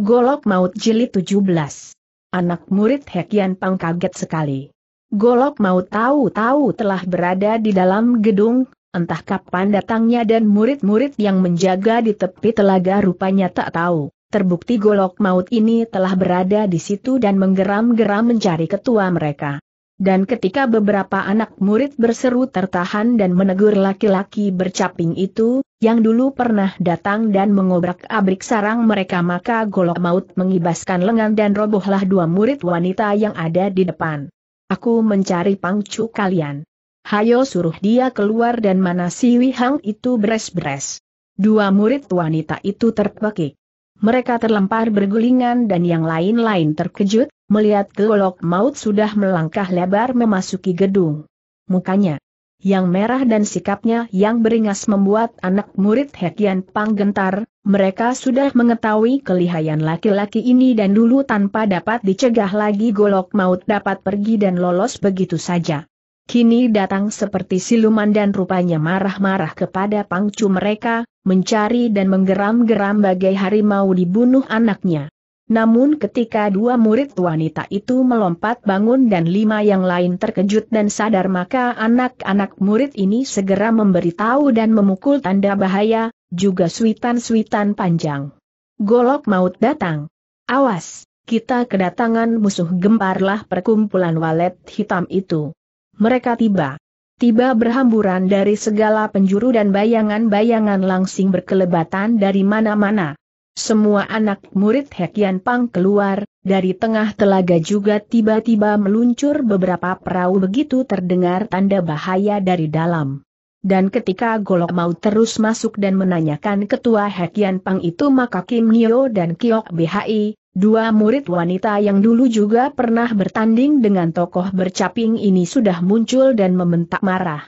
Golok Maut Jilid 17. Anak murid Hekian Pang kaget sekali. Golok Maut tahu-tahu telah berada di dalam gedung, entah kapan datangnya dan murid-murid yang menjaga di tepi telaga rupanya tak tahu. Terbukti Golok Maut ini telah berada di situ dan menggeram-geram mencari ketua mereka dan ketika beberapa anak murid berseru tertahan dan menegur laki-laki bercaping itu, yang dulu pernah datang dan mengobrak-abrik sarang mereka maka golok maut mengibaskan lengan dan robohlah dua murid wanita yang ada di depan. Aku mencari pangcu kalian. Hayo suruh dia keluar dan mana si Wihang itu beres-beres. Dua murid wanita itu terpekik. Mereka terlempar bergulingan dan yang lain-lain terkejut, melihat golok maut sudah melangkah lebar memasuki gedung. Mukanya yang merah dan sikapnya yang beringas membuat anak murid Hekian Pang gentar, mereka sudah mengetahui kelihayan laki-laki ini dan dulu tanpa dapat dicegah lagi golok maut dapat pergi dan lolos begitu saja. Kini datang seperti siluman dan rupanya marah-marah kepada pangcu mereka, mencari dan menggeram-geram bagai harimau dibunuh anaknya. Namun ketika dua murid wanita itu melompat bangun dan lima yang lain terkejut dan sadar maka anak-anak murid ini segera memberitahu dan memukul tanda bahaya, juga suitan-suitan panjang. Golok maut datang. Awas, kita kedatangan musuh gemparlah perkumpulan walet hitam itu. Mereka tiba. Tiba berhamburan dari segala penjuru dan bayangan-bayangan langsing berkelebatan dari mana-mana. Semua anak murid Hekian Pang keluar, dari tengah telaga juga tiba-tiba meluncur beberapa perahu begitu terdengar tanda bahaya dari dalam. Dan ketika Golok mau terus masuk dan menanyakan ketua Hekian Pang itu maka Kim Nio dan Kiok BHI, dua murid wanita yang dulu juga pernah bertanding dengan tokoh bercaping ini sudah muncul dan membentak marah.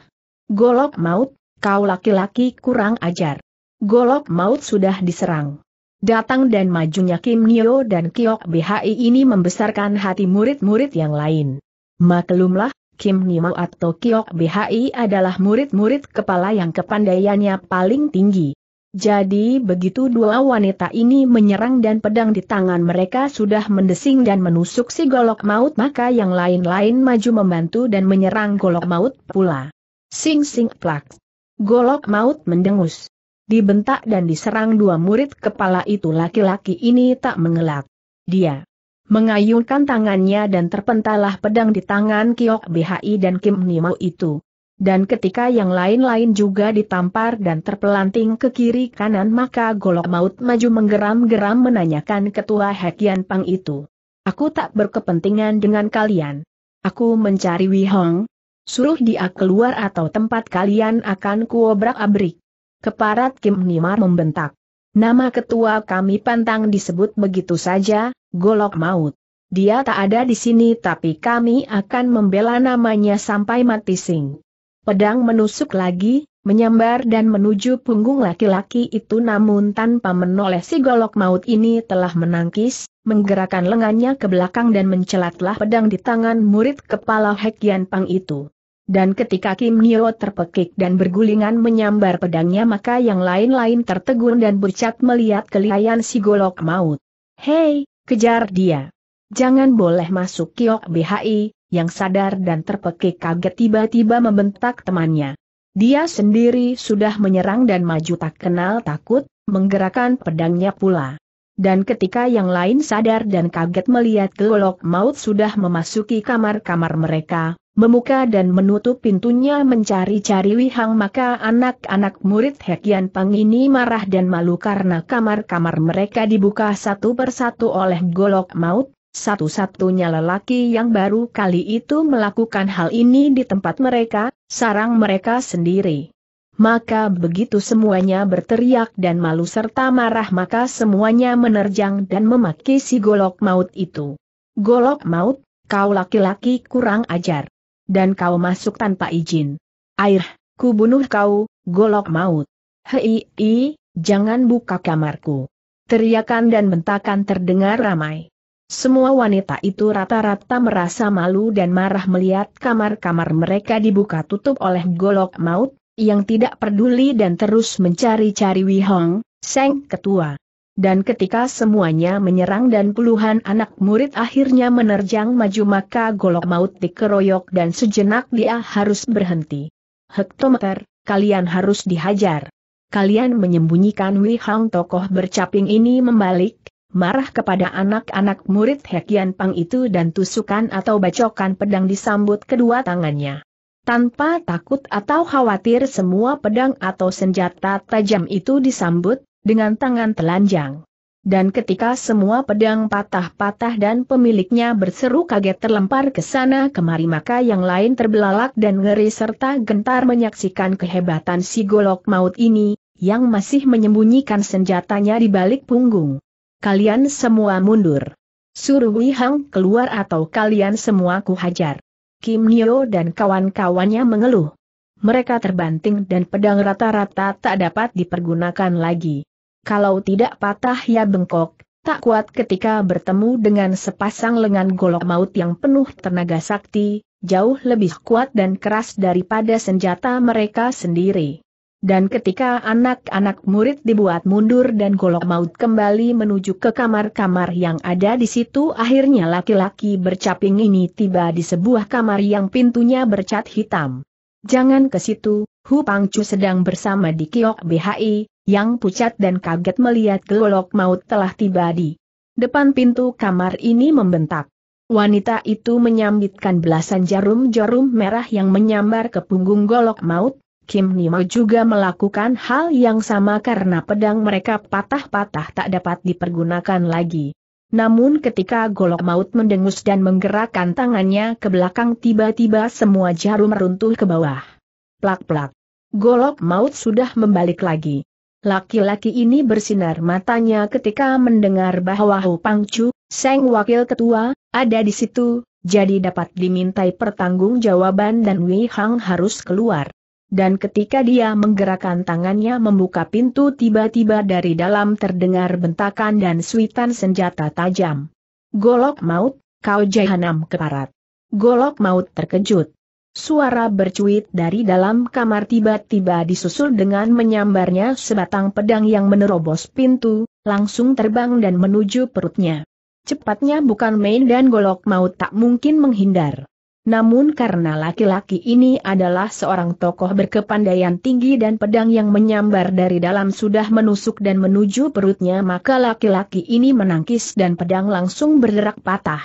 Golok maut, kau laki-laki kurang ajar. Golok maut sudah diserang. Datang dan majunya Kim Nio dan Kiok BHI ini membesarkan hati murid-murid yang lain. Maklumlah, Kim Nio atau Kiok BHI adalah murid-murid kepala yang kepandaiannya paling tinggi. Jadi begitu dua wanita ini menyerang dan pedang di tangan mereka sudah mendesing dan menusuk si golok maut maka yang lain-lain maju membantu dan menyerang golok maut pula. Sing sing plak. Golok maut mendengus dibentak dan diserang dua murid kepala itu laki-laki ini tak mengelak. Dia mengayunkan tangannya dan terpentalah pedang di tangan Kiok BHI dan Kim Nimau itu. Dan ketika yang lain-lain juga ditampar dan terpelanting ke kiri kanan maka golok maut maju menggeram-geram menanyakan ketua Hekian Pang itu. Aku tak berkepentingan dengan kalian. Aku mencari Wihong. Suruh dia keluar atau tempat kalian akan kuobrak abrik. Keparat Kim Nimar membentak. Nama ketua kami pantang disebut begitu saja, golok maut. Dia tak ada di sini tapi kami akan membela namanya sampai mati sing. Pedang menusuk lagi, menyambar dan menuju punggung laki-laki itu namun tanpa menoleh si golok maut ini telah menangkis, menggerakkan lengannya ke belakang dan mencelatlah pedang di tangan murid kepala Hekian Pang itu. Dan ketika Kim Nio terpekik dan bergulingan menyambar pedangnya maka yang lain-lain tertegun dan bercat melihat kelihayan si golok maut. Hei, kejar dia. Jangan boleh masuk kiok BHI, yang sadar dan terpekik kaget tiba-tiba membentak temannya. Dia sendiri sudah menyerang dan maju tak kenal takut, menggerakkan pedangnya pula dan ketika yang lain sadar dan kaget melihat golok maut sudah memasuki kamar-kamar mereka, memuka dan menutup pintunya mencari-cari Wihang maka anak-anak murid Hekian Pang ini marah dan malu karena kamar-kamar mereka dibuka satu persatu oleh golok maut, satu-satunya lelaki yang baru kali itu melakukan hal ini di tempat mereka, sarang mereka sendiri maka begitu semuanya berteriak dan malu serta marah maka semuanya menerjang dan memaki si golok maut itu. Golok maut, kau laki-laki kurang ajar. Dan kau masuk tanpa izin. Air, ku bunuh kau, golok maut. Hei, i, jangan buka kamarku. Teriakan dan bentakan terdengar ramai. Semua wanita itu rata-rata merasa malu dan marah melihat kamar-kamar mereka dibuka tutup oleh golok maut, yang tidak peduli dan terus mencari-cari Hong, Seng Ketua. Dan ketika semuanya menyerang dan puluhan anak murid akhirnya menerjang maju maka golok maut dikeroyok dan sejenak dia harus berhenti. Hektometer, kalian harus dihajar. Kalian menyembunyikan Hong, tokoh bercaping ini membalik, marah kepada anak-anak murid Hekian Pang itu dan tusukan atau bacokan pedang disambut kedua tangannya. Tanpa takut atau khawatir semua pedang atau senjata tajam itu disambut, dengan tangan telanjang. Dan ketika semua pedang patah-patah dan pemiliknya berseru kaget terlempar ke sana kemari maka yang lain terbelalak dan ngeri serta gentar menyaksikan kehebatan si golok maut ini, yang masih menyembunyikan senjatanya di balik punggung. Kalian semua mundur. Suruh Wihang keluar atau kalian semua kuhajar. Kim Nio dan kawan-kawannya mengeluh. Mereka terbanting dan pedang rata-rata tak dapat dipergunakan lagi. Kalau tidak patah ya bengkok, tak kuat ketika bertemu dengan sepasang lengan golok maut yang penuh tenaga sakti, jauh lebih kuat dan keras daripada senjata mereka sendiri. Dan ketika anak-anak murid dibuat mundur dan golok maut kembali menuju ke kamar-kamar yang ada di situ akhirnya laki-laki bercaping ini tiba di sebuah kamar yang pintunya bercat hitam. Jangan ke situ, Hu Pangcu sedang bersama di kiok BHI, yang pucat dan kaget melihat golok maut telah tiba di depan pintu kamar ini membentak. Wanita itu menyambitkan belasan jarum-jarum merah yang menyambar ke punggung golok maut, Kim Nimo juga melakukan hal yang sama karena pedang mereka patah-patah tak dapat dipergunakan lagi. Namun ketika golok maut mendengus dan menggerakkan tangannya ke belakang tiba-tiba semua jarum runtuh ke bawah. Plak-plak. Golok maut sudah membalik lagi. Laki-laki ini bersinar matanya ketika mendengar bahwa Hu Pangcu, Seng Wakil Ketua, ada di situ, jadi dapat dimintai pertanggungjawaban dan Wei Hang harus keluar dan ketika dia menggerakkan tangannya membuka pintu tiba-tiba dari dalam terdengar bentakan dan suitan senjata tajam. Golok maut, kau jahanam keparat. Golok maut terkejut. Suara bercuit dari dalam kamar tiba-tiba disusul dengan menyambarnya sebatang pedang yang menerobos pintu, langsung terbang dan menuju perutnya. Cepatnya bukan main dan golok maut tak mungkin menghindar. Namun karena laki-laki ini adalah seorang tokoh berkepandaian tinggi dan pedang yang menyambar dari dalam sudah menusuk dan menuju perutnya maka laki-laki ini menangkis dan pedang langsung berderak patah.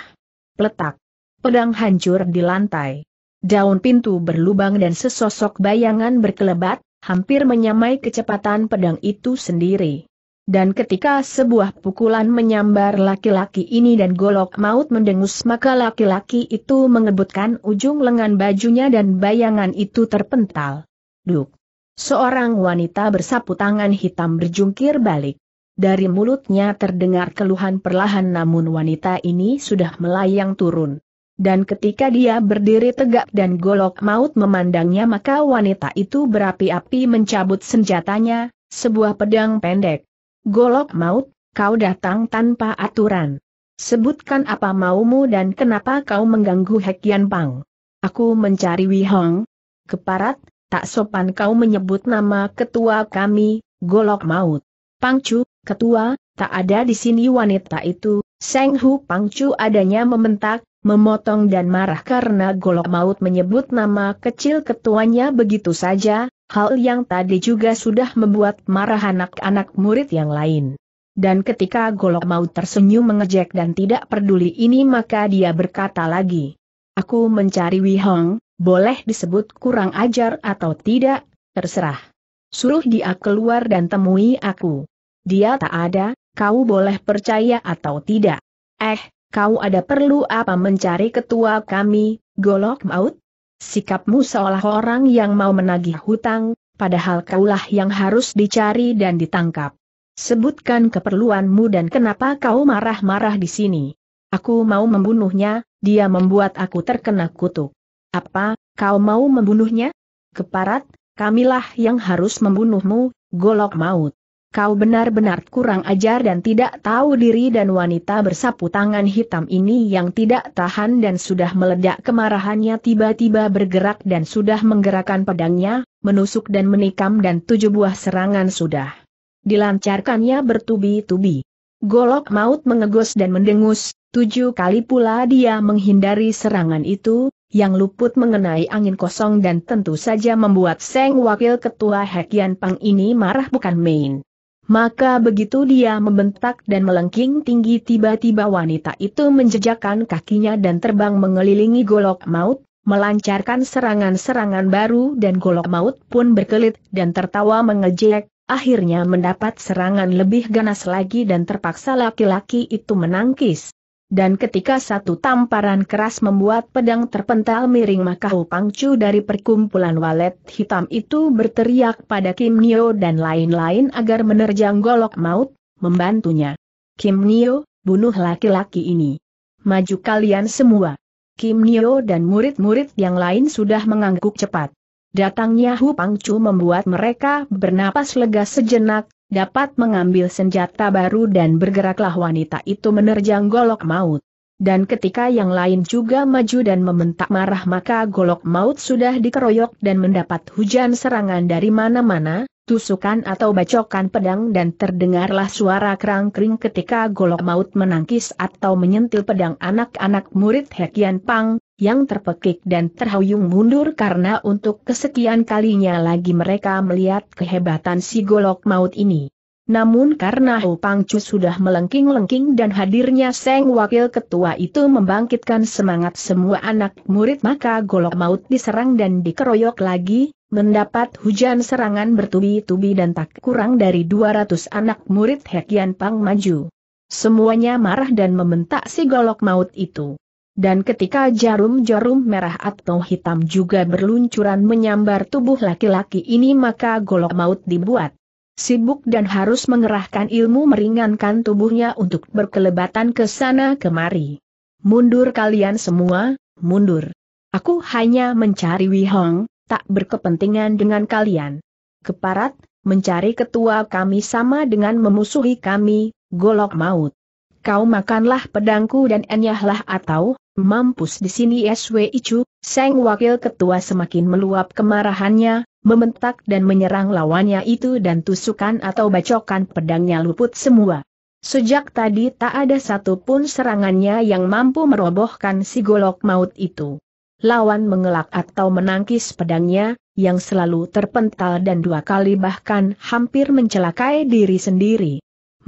Peletak. Pedang hancur di lantai. Daun pintu berlubang dan sesosok bayangan berkelebat, hampir menyamai kecepatan pedang itu sendiri. Dan ketika sebuah pukulan menyambar laki-laki ini dan golok maut mendengus maka laki-laki itu mengebutkan ujung lengan bajunya dan bayangan itu terpental. Duk. Seorang wanita bersapu tangan hitam berjungkir balik. Dari mulutnya terdengar keluhan perlahan namun wanita ini sudah melayang turun. Dan ketika dia berdiri tegak dan golok maut memandangnya maka wanita itu berapi-api mencabut senjatanya, sebuah pedang pendek. Golok maut, kau datang tanpa aturan. Sebutkan apa maumu dan kenapa kau mengganggu Hek Yan Pang. Aku mencari Wihong. Keparat, tak sopan kau menyebut nama ketua kami, Golok Maut. Pangcu, ketua, tak ada di sini wanita itu, Seng Hu Pangcu adanya membentak, memotong dan marah karena Golok Maut menyebut nama kecil ketuanya begitu saja, Hal yang tadi juga sudah membuat marah anak-anak murid yang lain. Dan ketika Golok mau tersenyum mengejek dan tidak peduli ini maka dia berkata lagi. Aku mencari Wihong, boleh disebut kurang ajar atau tidak, terserah. Suruh dia keluar dan temui aku. Dia tak ada, kau boleh percaya atau tidak. Eh, kau ada perlu apa mencari ketua kami, Golok Maut? Sikapmu seolah orang yang mau menagih hutang, padahal kaulah yang harus dicari dan ditangkap. Sebutkan keperluanmu dan kenapa kau marah-marah di sini. Aku mau membunuhnya, dia membuat aku terkena kutuk. Apa, kau mau membunuhnya? Keparat, kamilah yang harus membunuhmu, golok maut kau benar-benar kurang ajar dan tidak tahu diri dan wanita bersapu tangan hitam ini yang tidak tahan dan sudah meledak kemarahannya tiba-tiba bergerak dan sudah menggerakkan pedangnya, menusuk dan menikam dan tujuh buah serangan sudah dilancarkannya bertubi-tubi. Golok maut mengegos dan mendengus, tujuh kali pula dia menghindari serangan itu, yang luput mengenai angin kosong dan tentu saja membuat Seng Wakil Ketua Hekian Pang ini marah bukan main. Maka begitu dia membentak dan melengking tinggi tiba-tiba wanita itu menjejakkan kakinya dan terbang mengelilingi golok maut, melancarkan serangan-serangan baru dan golok maut pun berkelit dan tertawa mengejek, akhirnya mendapat serangan lebih ganas lagi dan terpaksa laki-laki itu menangkis. Dan ketika satu tamparan keras membuat pedang terpental miring maka Hu Pangcu dari perkumpulan walet hitam itu berteriak pada Kim Nio dan lain-lain agar menerjang golok maut, membantunya. Kim Nio, bunuh laki-laki ini. Maju kalian semua. Kim Nio dan murid-murid yang lain sudah mengangguk cepat. Datangnya Hu Pangcu membuat mereka bernapas lega sejenak, dapat mengambil senjata baru dan bergeraklah wanita itu menerjang golok maut. Dan ketika yang lain juga maju dan membentak marah maka golok maut sudah dikeroyok dan mendapat hujan serangan dari mana-mana, tusukan atau bacokan pedang dan terdengarlah suara kerang-kering ketika golok maut menangkis atau menyentil pedang anak-anak murid Hekian Pang, yang terpekik dan terhuyung mundur karena untuk kesekian kalinya lagi mereka melihat kehebatan si golok maut ini. Namun karena Hu Pangcu sudah melengking-lengking dan hadirnya Seng Wakil Ketua itu membangkitkan semangat semua anak murid maka golok maut diserang dan dikeroyok lagi, mendapat hujan serangan bertubi-tubi dan tak kurang dari 200 anak murid Hekian Pang maju. Semuanya marah dan membentak si golok maut itu dan ketika jarum-jarum merah atau hitam juga berluncuran menyambar tubuh laki-laki ini maka golok maut dibuat. Sibuk dan harus mengerahkan ilmu meringankan tubuhnya untuk berkelebatan ke sana kemari. Mundur kalian semua, mundur. Aku hanya mencari Wihong, tak berkepentingan dengan kalian. Keparat, mencari ketua kami sama dengan memusuhi kami, golok maut kau makanlah pedangku dan enyahlah atau, Mampus di sini SW Icu, Seng Wakil Ketua semakin meluap kemarahannya, mementak dan menyerang lawannya itu dan tusukan atau bacokan pedangnya luput semua. Sejak tadi tak ada satupun serangannya yang mampu merobohkan si golok maut itu. Lawan mengelak atau menangkis pedangnya, yang selalu terpental dan dua kali bahkan hampir mencelakai diri sendiri.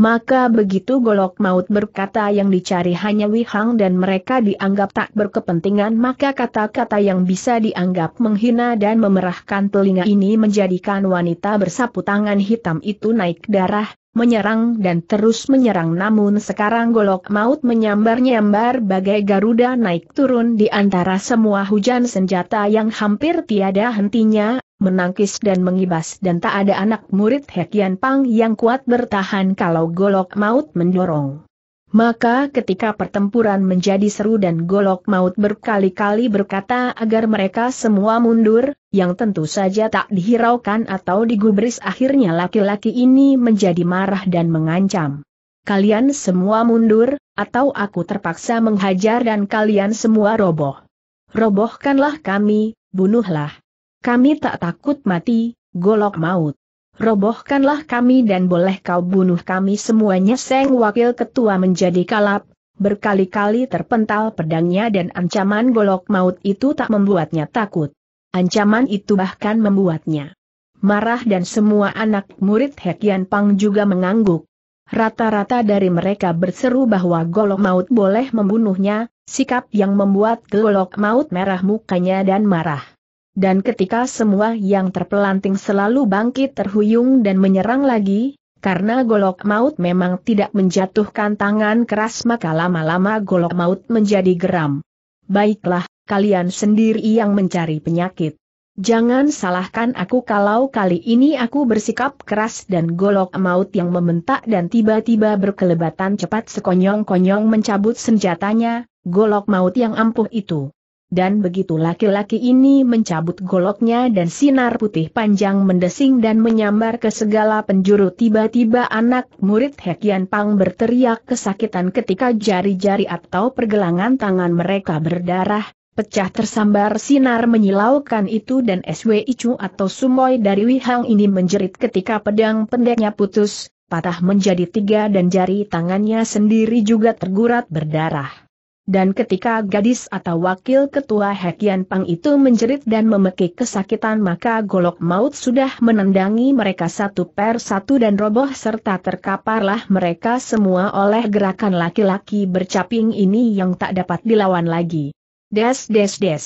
Maka begitu golok maut berkata yang dicari hanya Wihang dan mereka dianggap tak berkepentingan maka kata-kata yang bisa dianggap menghina dan memerahkan telinga ini menjadikan wanita bersapu tangan hitam itu naik darah, menyerang dan terus menyerang namun sekarang golok maut menyambar-nyambar bagai Garuda naik turun di antara semua hujan senjata yang hampir tiada hentinya, menangkis dan mengibas dan tak ada anak murid Hekian Pang yang kuat bertahan kalau golok maut mendorong. Maka ketika pertempuran menjadi seru dan golok maut berkali-kali berkata agar mereka semua mundur, yang tentu saja tak dihiraukan atau digubris akhirnya laki-laki ini menjadi marah dan mengancam. Kalian semua mundur, atau aku terpaksa menghajar dan kalian semua roboh. Robohkanlah kami, bunuhlah. Kami tak takut mati, golok maut. Robohkanlah kami dan boleh kau bunuh kami semuanya Seng Wakil Ketua menjadi kalap, berkali-kali terpental pedangnya dan ancaman golok maut itu tak membuatnya takut. Ancaman itu bahkan membuatnya marah dan semua anak murid Hekian Pang juga mengangguk. Rata-rata dari mereka berseru bahwa golok maut boleh membunuhnya, sikap yang membuat golok maut merah mukanya dan marah dan ketika semua yang terpelanting selalu bangkit terhuyung dan menyerang lagi, karena golok maut memang tidak menjatuhkan tangan keras maka lama-lama golok maut menjadi geram. Baiklah, kalian sendiri yang mencari penyakit. Jangan salahkan aku kalau kali ini aku bersikap keras dan golok maut yang membentak dan tiba-tiba berkelebatan cepat sekonyong-konyong mencabut senjatanya, golok maut yang ampuh itu dan begitu laki-laki ini mencabut goloknya dan sinar putih panjang mendesing dan menyambar ke segala penjuru tiba-tiba anak murid Hekian Pang berteriak kesakitan ketika jari-jari atau pergelangan tangan mereka berdarah, pecah tersambar sinar menyilaukan itu dan SW Icu atau Sumoy dari Wihang ini menjerit ketika pedang pendeknya putus, patah menjadi tiga dan jari tangannya sendiri juga tergurat berdarah. Dan ketika gadis atau wakil ketua Hekian Pang itu menjerit dan memekik kesakitan maka golok maut sudah menendangi mereka satu per satu dan roboh serta terkaparlah mereka semua oleh gerakan laki-laki bercaping ini yang tak dapat dilawan lagi. Des des des.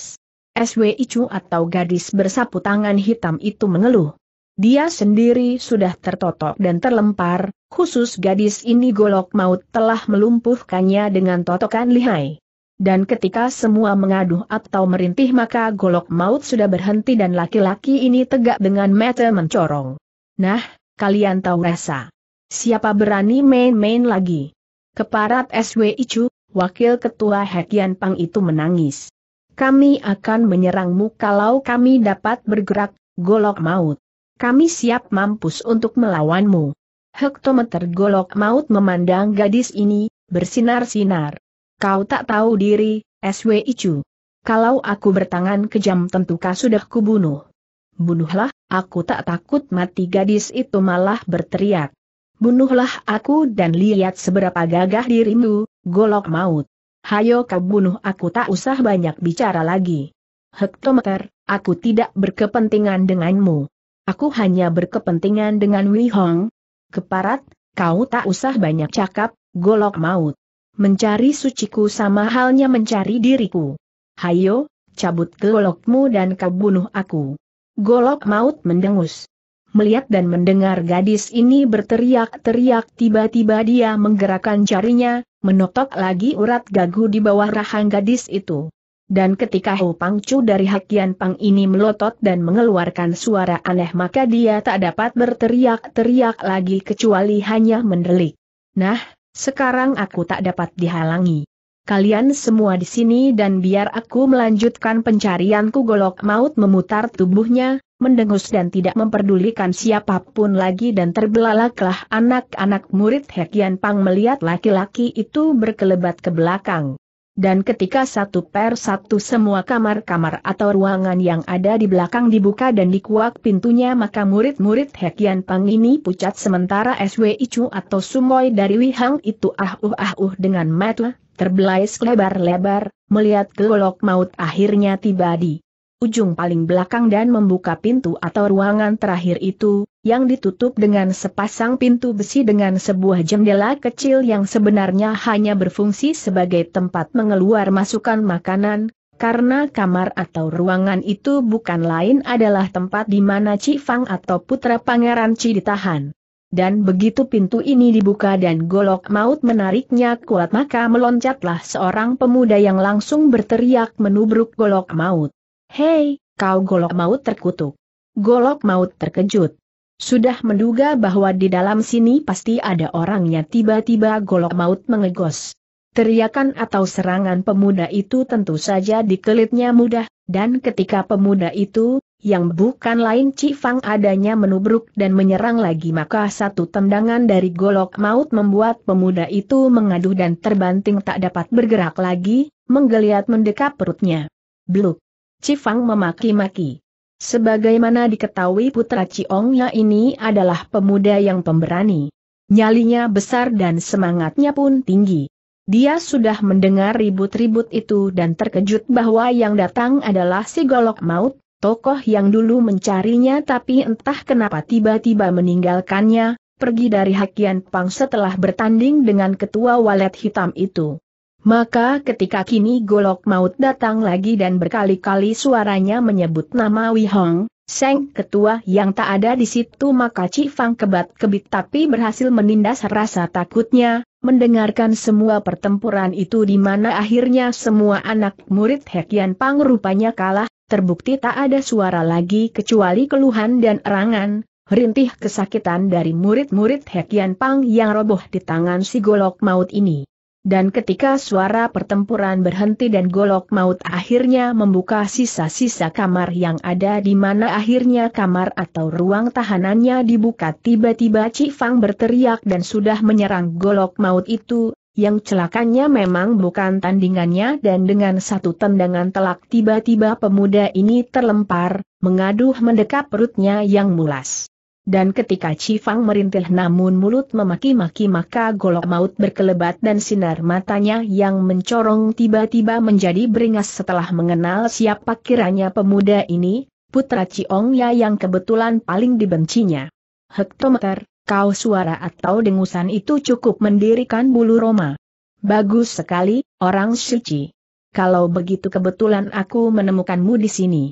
SWI Chu atau gadis bersapu tangan hitam itu mengeluh. Dia sendiri sudah tertotok dan terlempar, khusus gadis ini golok maut telah melumpuhkannya dengan totokan lihai. Dan ketika semua mengaduh atau merintih maka golok maut sudah berhenti dan laki-laki ini tegak dengan mata mencorong. Nah, kalian tahu rasa. Siapa berani main-main lagi? Keparat SW Icu, wakil ketua Hekian Pang itu menangis. Kami akan menyerangmu kalau kami dapat bergerak, golok maut. Kami siap mampus untuk melawanmu. Hektometer golok maut memandang gadis ini, bersinar-sinar. Kau tak tahu diri, SW Icu. Kalau aku bertangan kejam tentukah sudah kubunuh. Bunuhlah, aku tak takut mati gadis itu malah berteriak. Bunuhlah aku dan lihat seberapa gagah dirimu, golok maut. Hayo kau bunuh aku tak usah banyak bicara lagi. Hektometer, aku tidak berkepentingan denganmu. Aku hanya berkepentingan dengan Wei Hong. Keparat, kau tak usah banyak cakap, golok maut. Mencari suciku sama halnya mencari diriku. Hayo, cabut golokmu dan kau bunuh aku. Golok maut mendengus. Melihat dan mendengar gadis ini berteriak-teriak tiba-tiba dia menggerakkan jarinya, menotok lagi urat gagu di bawah rahang gadis itu. Dan ketika Ho Pangcu dari Hakian Pang ini melotot dan mengeluarkan suara aneh maka dia tak dapat berteriak-teriak lagi kecuali hanya mendelik. Nah, sekarang aku tak dapat dihalangi. Kalian semua di sini dan biar aku melanjutkan pencarianku golok maut memutar tubuhnya, mendengus dan tidak memperdulikan siapapun lagi dan terbelalaklah anak-anak murid Hakian Pang melihat laki-laki itu berkelebat ke belakang. Dan ketika satu per satu semua kamar-kamar atau ruangan yang ada di belakang dibuka dan dikuak pintunya maka murid-murid Hekian Pang ini pucat sementara SW Icu atau Sumoy dari Wihang itu ah uh ah uh dengan mata, terbelai selebar-lebar, melihat gelolok maut akhirnya tiba di ujung paling belakang dan membuka pintu atau ruangan terakhir itu, yang ditutup dengan sepasang pintu besi dengan sebuah jendela kecil yang sebenarnya hanya berfungsi sebagai tempat mengeluar masukan makanan, karena kamar atau ruangan itu bukan lain adalah tempat di mana Cifang atau putra pangeran Ci ditahan. Dan begitu pintu ini dibuka dan golok maut menariknya kuat maka meloncatlah seorang pemuda yang langsung berteriak menubruk golok maut. Hei, kau golok maut terkutuk. Golok maut terkejut. Sudah menduga bahwa di dalam sini pasti ada orangnya tiba-tiba golok maut mengegos. Teriakan atau serangan pemuda itu tentu saja dikelitnya mudah, dan ketika pemuda itu, yang bukan lain Cifang adanya menubruk dan menyerang lagi maka satu tendangan dari golok maut membuat pemuda itu mengaduh dan terbanting tak dapat bergerak lagi, menggeliat mendekap perutnya. Bluk! Cifang memaki-maki. Sebagaimana diketahui putra Ciongnya ini adalah pemuda yang pemberani. Nyalinya besar dan semangatnya pun tinggi. Dia sudah mendengar ribut-ribut itu dan terkejut bahwa yang datang adalah si Golok Maut, tokoh yang dulu mencarinya tapi entah kenapa tiba-tiba meninggalkannya, pergi dari Hakian Pang setelah bertanding dengan ketua walet hitam itu. Maka ketika kini Golok Maut datang lagi dan berkali-kali suaranya menyebut nama Hong, Seng ketua yang tak ada di situ maka Cifang kebat kebit tapi berhasil menindas rasa takutnya, mendengarkan semua pertempuran itu di mana akhirnya semua anak murid Hekian Pang rupanya kalah, terbukti tak ada suara lagi kecuali keluhan dan erangan, rintih kesakitan dari murid-murid Hekian Pang yang roboh di tangan si golok maut ini. Dan ketika suara pertempuran berhenti dan golok maut akhirnya membuka sisa-sisa kamar yang ada di mana akhirnya kamar atau ruang tahanannya dibuka tiba-tiba Cifang berteriak dan sudah menyerang golok maut itu, yang celakanya memang bukan tandingannya dan dengan satu tendangan telak tiba-tiba pemuda ini terlempar, mengaduh mendekap perutnya yang mulas. Dan ketika Cifang merintih namun mulut memaki-maki maka golok maut berkelebat dan sinar matanya yang mencorong tiba-tiba menjadi beringas setelah mengenal siapa kiranya pemuda ini, putra Ciongya yang kebetulan paling dibencinya. Hektometer, kau suara atau dengusan itu cukup mendirikan bulu Roma. Bagus sekali, orang suci. Kalau begitu kebetulan aku menemukanmu di sini.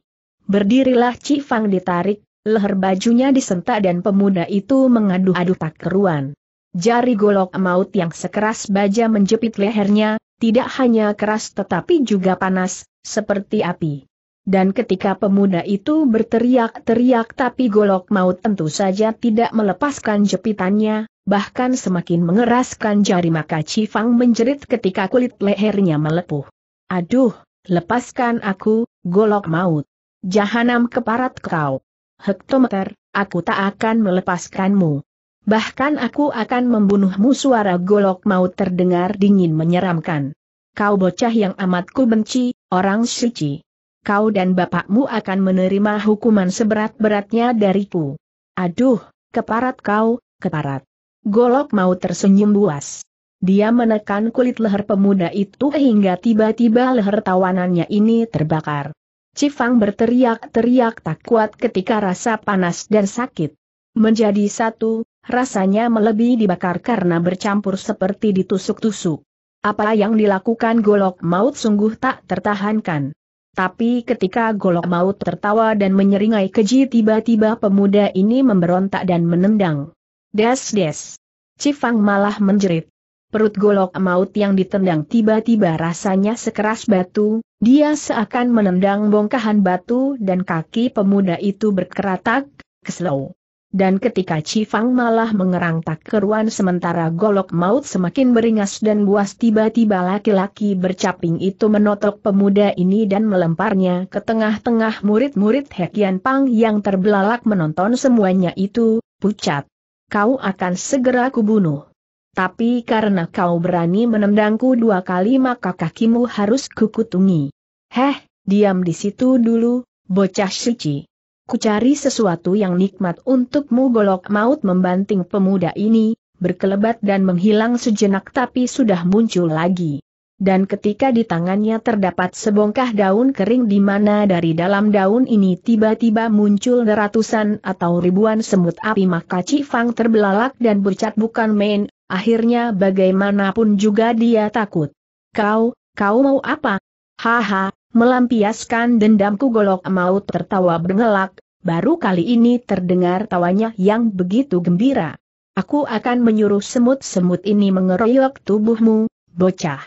Berdirilah Cifang ditarik Leher bajunya disentak dan pemuda itu mengadu-adu tak keruan. Jari golok maut yang sekeras baja menjepit lehernya, tidak hanya keras tetapi juga panas, seperti api. Dan ketika pemuda itu berteriak-teriak tapi golok maut tentu saja tidak melepaskan jepitannya, bahkan semakin mengeraskan jari maka Cifang menjerit ketika kulit lehernya melepuh. Aduh, lepaskan aku, golok maut. Jahanam keparat kau hektometer, aku tak akan melepaskanmu. Bahkan aku akan membunuhmu suara golok maut terdengar dingin menyeramkan. Kau bocah yang amat ku benci, orang suci. Kau dan bapakmu akan menerima hukuman seberat-beratnya dariku. Aduh, keparat kau, keparat. Golok maut tersenyum buas. Dia menekan kulit leher pemuda itu hingga tiba-tiba leher tawanannya ini terbakar. Cifang berteriak-teriak tak kuat ketika rasa panas dan sakit. Menjadi satu, rasanya melebihi dibakar karena bercampur seperti ditusuk-tusuk. Apa yang dilakukan golok maut sungguh tak tertahankan. Tapi ketika golok maut tertawa dan menyeringai keji tiba-tiba pemuda ini memberontak dan menendang. Des des. Cifang malah menjerit perut golok maut yang ditendang tiba-tiba rasanya sekeras batu, dia seakan menendang bongkahan batu dan kaki pemuda itu berkeratak, keslow. Dan ketika Cifang malah mengerang tak keruan sementara golok maut semakin beringas dan buas tiba-tiba laki-laki bercaping itu menotok pemuda ini dan melemparnya ke tengah-tengah murid-murid Hekian Pang yang terbelalak menonton semuanya itu, pucat. Kau akan segera kubunuh tapi karena kau berani menendangku dua kali maka kakimu harus kukutungi. Heh, diam di situ dulu, bocah suci. Kucari sesuatu yang nikmat untukmu golok maut membanting pemuda ini, berkelebat dan menghilang sejenak tapi sudah muncul lagi. Dan ketika di tangannya terdapat sebongkah daun kering di mana dari dalam daun ini tiba-tiba muncul ratusan atau ribuan semut api maka Cifang terbelalak dan bercat bukan main, akhirnya bagaimanapun juga dia takut. Kau, kau mau apa? Haha, melampiaskan dendamku golok maut tertawa bengelak, baru kali ini terdengar tawanya yang begitu gembira. Aku akan menyuruh semut-semut ini mengeroyok tubuhmu, bocah.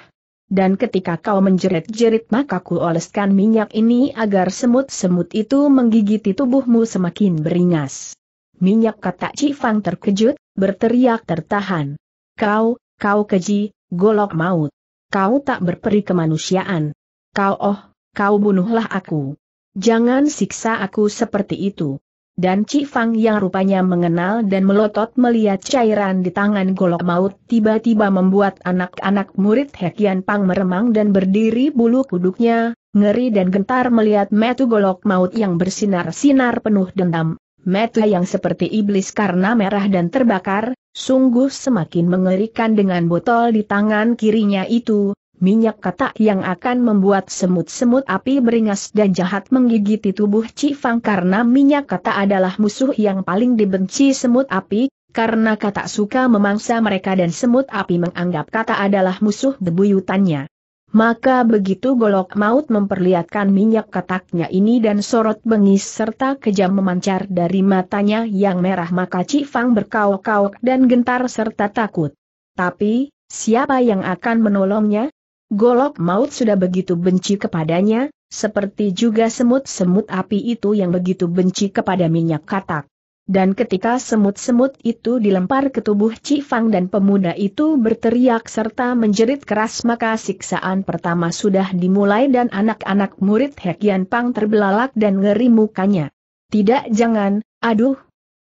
Dan ketika kau menjerit-jerit maka ku oleskan minyak ini agar semut-semut itu menggigiti tubuhmu semakin beringas. Minyak kata Cifang terkejut, berteriak tertahan. Kau, kau keji, golok maut. Kau tak berperi kemanusiaan. Kau oh, kau bunuhlah aku. Jangan siksa aku seperti itu. Dan Cifang yang rupanya mengenal dan melotot melihat cairan di tangan golok maut tiba-tiba membuat anak-anak murid Hekian Pang meremang dan berdiri bulu kuduknya, ngeri dan gentar melihat metu golok maut yang bersinar-sinar penuh dendam. Mata yang seperti iblis karena merah dan terbakar, sungguh semakin mengerikan dengan botol di tangan kirinya itu, minyak katak yang akan membuat semut-semut api beringas dan jahat menggigiti tubuh Cifang karena minyak katak adalah musuh yang paling dibenci semut api, karena katak suka memangsa mereka dan semut api menganggap katak adalah musuh bebuyutannya. Maka begitu golok maut memperlihatkan minyak kataknya ini dan sorot bengis serta kejam memancar dari matanya yang merah maka Cifang berkaok-kaok dan gentar serta takut. Tapi, siapa yang akan menolongnya? Golok maut sudah begitu benci kepadanya, seperti juga semut-semut api itu yang begitu benci kepada minyak katak. Dan ketika semut-semut itu dilempar ke tubuh Cifang dan pemuda itu berteriak serta menjerit keras maka siksaan pertama sudah dimulai dan anak-anak murid Hekian Pang terbelalak dan ngeri mukanya. Tidak jangan, aduh.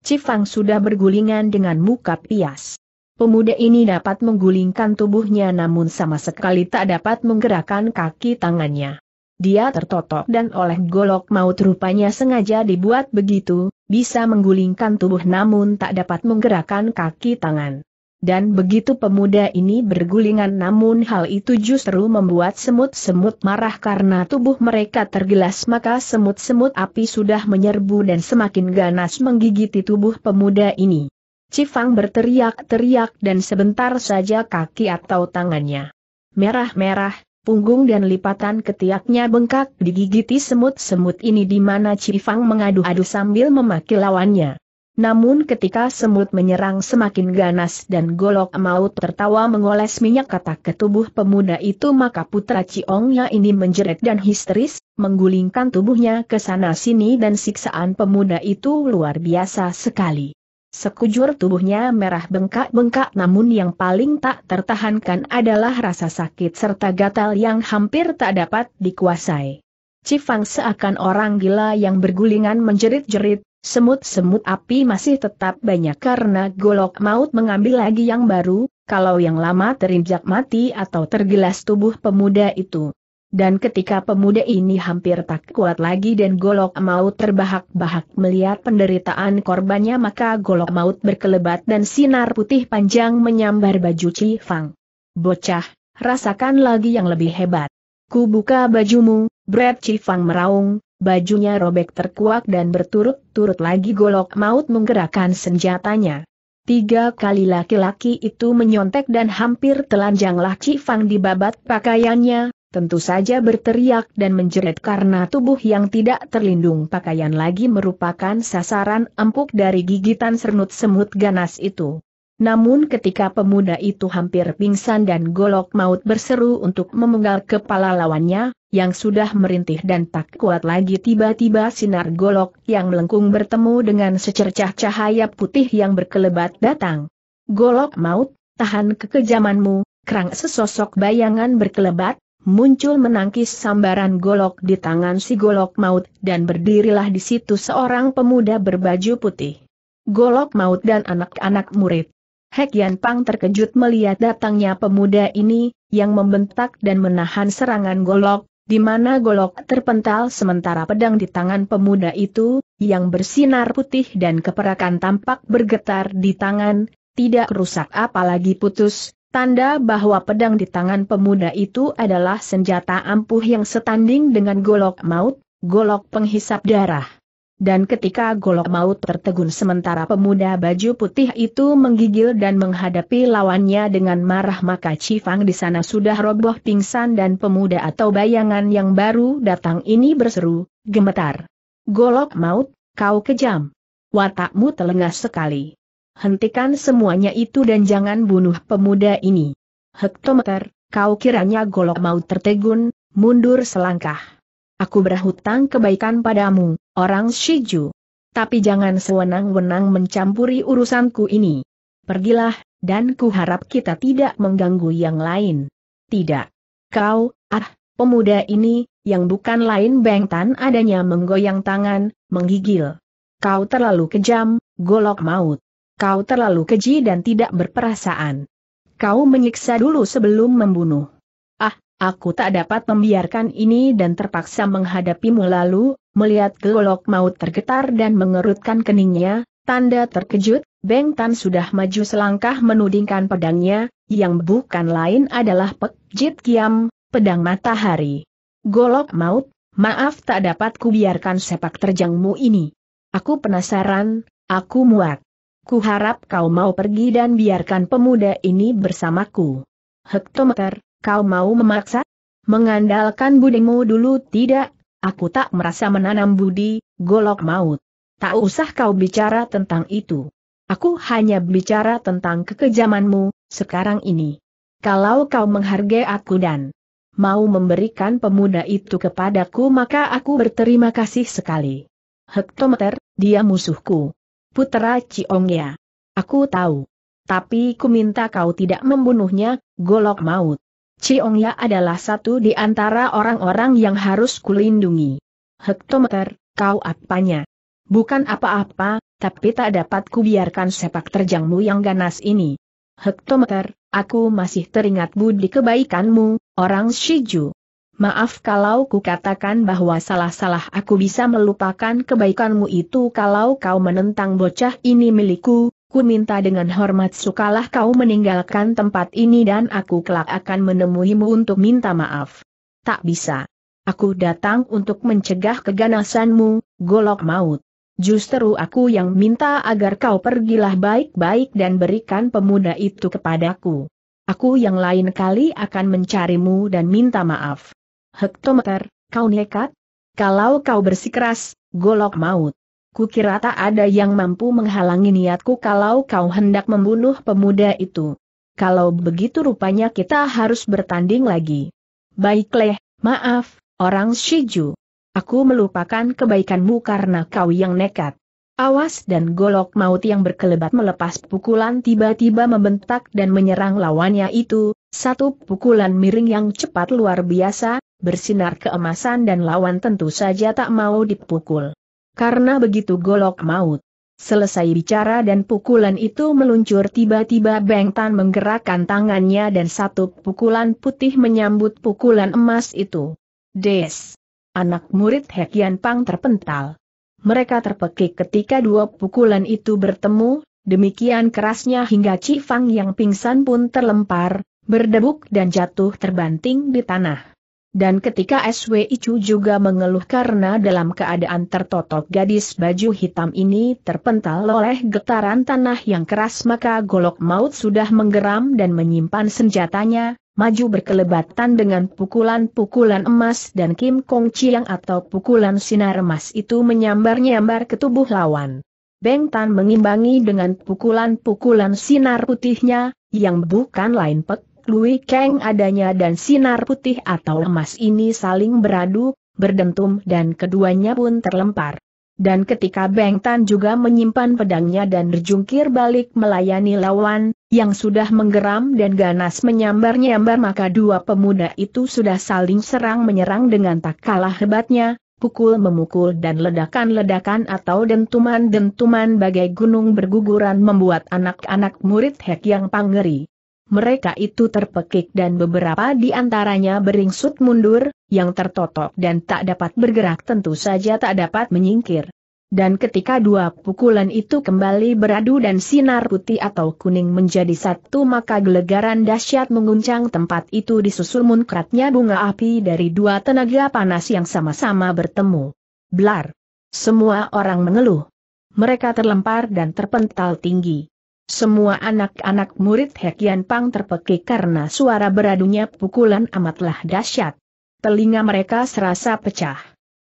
Cifang sudah bergulingan dengan muka pias. Pemuda ini dapat menggulingkan tubuhnya namun sama sekali tak dapat menggerakkan kaki tangannya. Dia tertotok dan oleh golok maut rupanya sengaja dibuat begitu, bisa menggulingkan tubuh namun tak dapat menggerakkan kaki tangan. Dan begitu pemuda ini bergulingan namun hal itu justru membuat semut-semut marah karena tubuh mereka tergelas maka semut-semut api sudah menyerbu dan semakin ganas menggigiti tubuh pemuda ini. Cifang berteriak-teriak dan sebentar saja kaki atau tangannya merah-merah, punggung dan lipatan ketiaknya bengkak digigiti semut-semut ini di mana Cifang mengadu-adu sambil memaki lawannya. Namun ketika semut menyerang semakin ganas dan golok maut tertawa mengoles minyak kata ke tubuh pemuda itu maka putra Ciongnya ini menjerit dan histeris, menggulingkan tubuhnya ke sana sini dan siksaan pemuda itu luar biasa sekali. Sekujur tubuhnya merah bengkak-bengkak namun yang paling tak tertahankan adalah rasa sakit serta gatal yang hampir tak dapat dikuasai. Cifang seakan orang gila yang bergulingan menjerit-jerit, semut-semut api masih tetap banyak karena golok maut mengambil lagi yang baru, kalau yang lama terinjak mati atau tergilas tubuh pemuda itu. Dan ketika pemuda ini hampir tak kuat lagi dan golok maut terbahak-bahak melihat penderitaan korbannya maka golok maut berkelebat dan sinar putih panjang menyambar baju Chi Fang. Bocah, rasakan lagi yang lebih hebat. Ku buka bajumu, Brad Chi Fang meraung, bajunya robek terkuak dan berturut-turut lagi golok maut menggerakkan senjatanya. Tiga kali laki-laki itu menyontek dan hampir telanjanglah Cifang Fang dibabat pakaiannya, tentu saja berteriak dan menjerit karena tubuh yang tidak terlindung pakaian lagi merupakan sasaran empuk dari gigitan sernut semut ganas itu. Namun ketika pemuda itu hampir pingsan dan golok maut berseru untuk memenggal kepala lawannya, yang sudah merintih dan tak kuat lagi tiba-tiba sinar golok yang melengkung bertemu dengan secercah cahaya putih yang berkelebat datang. Golok maut, tahan kekejamanmu, kerang sesosok bayangan berkelebat, muncul menangkis sambaran golok di tangan si golok maut dan berdirilah di situ seorang pemuda berbaju putih. Golok maut dan anak-anak murid. Hek Yan Pang terkejut melihat datangnya pemuda ini, yang membentak dan menahan serangan golok, di mana golok terpental sementara pedang di tangan pemuda itu, yang bersinar putih dan keperakan tampak bergetar di tangan, tidak rusak apalagi putus, Tanda bahwa pedang di tangan pemuda itu adalah senjata ampuh yang setanding dengan golok maut, golok penghisap darah. Dan ketika golok maut tertegun sementara pemuda baju putih itu menggigil dan menghadapi lawannya dengan marah maka Cifang di sana sudah roboh pingsan dan pemuda atau bayangan yang baru datang ini berseru, gemetar. Golok maut, kau kejam. Watakmu telengah sekali hentikan semuanya itu dan jangan bunuh pemuda ini. Hektometer, kau kiranya golok mau tertegun, mundur selangkah. Aku berhutang kebaikan padamu, orang Shiju. Tapi jangan sewenang-wenang mencampuri urusanku ini. Pergilah, dan kuharap kita tidak mengganggu yang lain. Tidak. Kau, ah, pemuda ini, yang bukan lain Bengtan adanya menggoyang tangan, menggigil. Kau terlalu kejam, golok maut. Kau terlalu keji dan tidak berperasaan. Kau menyiksa dulu sebelum membunuh. Ah, aku tak dapat membiarkan ini dan terpaksa menghadapimu lalu, melihat golok maut tergetar dan mengerutkan keningnya, tanda terkejut, Beng Tan sudah maju selangkah menudingkan pedangnya, yang bukan lain adalah Pek Jit Kiam, pedang matahari. Golok maut, maaf tak dapat kubiarkan sepak terjangmu ini. Aku penasaran, aku muak. Ku harap kau mau pergi dan biarkan pemuda ini bersamaku. Hektometer, kau mau memaksa? Mengandalkan budimu dulu tidak, aku tak merasa menanam budi, golok maut. Tak usah kau bicara tentang itu. Aku hanya bicara tentang kekejamanmu, sekarang ini. Kalau kau menghargai aku dan mau memberikan pemuda itu kepadaku maka aku berterima kasih sekali. Hektometer, dia musuhku putera Ciongya. Aku tahu. Tapi ku minta kau tidak membunuhnya, golok maut. Ciongya adalah satu di antara orang-orang yang harus kulindungi. Hektometer, kau apanya? Bukan apa-apa, tapi tak dapat kubiarkan sepak terjangmu yang ganas ini. Hektometer, aku masih teringat budi kebaikanmu, orang Shiju. Maaf kalau ku katakan bahwa salah-salah aku bisa melupakan kebaikanmu itu kalau kau menentang bocah ini milikku, ku minta dengan hormat sukalah kau meninggalkan tempat ini dan aku kelak akan menemuimu untuk minta maaf. Tak bisa. Aku datang untuk mencegah keganasanmu, golok maut. Justru aku yang minta agar kau pergilah baik-baik dan berikan pemuda itu kepadaku. Aku yang lain kali akan mencarimu dan minta maaf. Hektometer, kau nekat? Kalau kau bersikeras, golok maut. Kukira tak ada yang mampu menghalangi niatku kalau kau hendak membunuh pemuda itu. Kalau begitu rupanya kita harus bertanding lagi. Baiklah, maaf, orang Shiju. Aku melupakan kebaikanmu karena kau yang nekat. Awas dan golok maut yang berkelebat melepas pukulan tiba-tiba membentak dan menyerang lawannya itu, satu pukulan miring yang cepat luar biasa, bersinar keemasan dan lawan tentu saja tak mau dipukul. Karena begitu golok maut. Selesai bicara dan pukulan itu meluncur tiba-tiba Beng Tan menggerakkan tangannya dan satu pukulan putih menyambut pukulan emas itu. Des! Anak murid Hekian Pang terpental. Mereka terpekik ketika dua pukulan itu bertemu, demikian kerasnya hingga Cifang yang pingsan pun terlempar, berdebuk dan jatuh terbanting di tanah. Dan ketika SW Icu juga mengeluh karena dalam keadaan tertotok gadis baju hitam ini terpental oleh getaran tanah yang keras maka golok maut sudah menggeram dan menyimpan senjatanya, maju berkelebatan dengan pukulan-pukulan emas dan Kim Kong Chiang atau pukulan sinar emas itu menyambar-nyambar ke tubuh lawan. Beng Tan mengimbangi dengan pukulan-pukulan sinar putihnya, yang bukan lain pek Lui Kang adanya dan sinar putih atau emas ini saling beradu, berdentum dan keduanya pun terlempar. Dan ketika Beng Tan juga menyimpan pedangnya dan berjungkir balik melayani lawan, yang sudah menggeram dan ganas menyambar-nyambar maka dua pemuda itu sudah saling serang-menyerang dengan tak kalah hebatnya, pukul-memukul dan ledakan-ledakan atau dentuman-dentuman bagai gunung berguguran membuat anak-anak murid Hek yang pangeri mereka itu terpekik dan beberapa di antaranya beringsut mundur, yang tertotok dan tak dapat bergerak tentu saja tak dapat menyingkir. Dan ketika dua pukulan itu kembali beradu dan sinar putih atau kuning menjadi satu maka gelegaran dahsyat menguncang tempat itu disusul munkratnya bunga api dari dua tenaga panas yang sama-sama bertemu. Blar! Semua orang mengeluh. Mereka terlempar dan terpental tinggi. Semua anak-anak murid Hekian Pang terpekik karena suara beradunya pukulan amatlah dahsyat. Telinga mereka serasa pecah.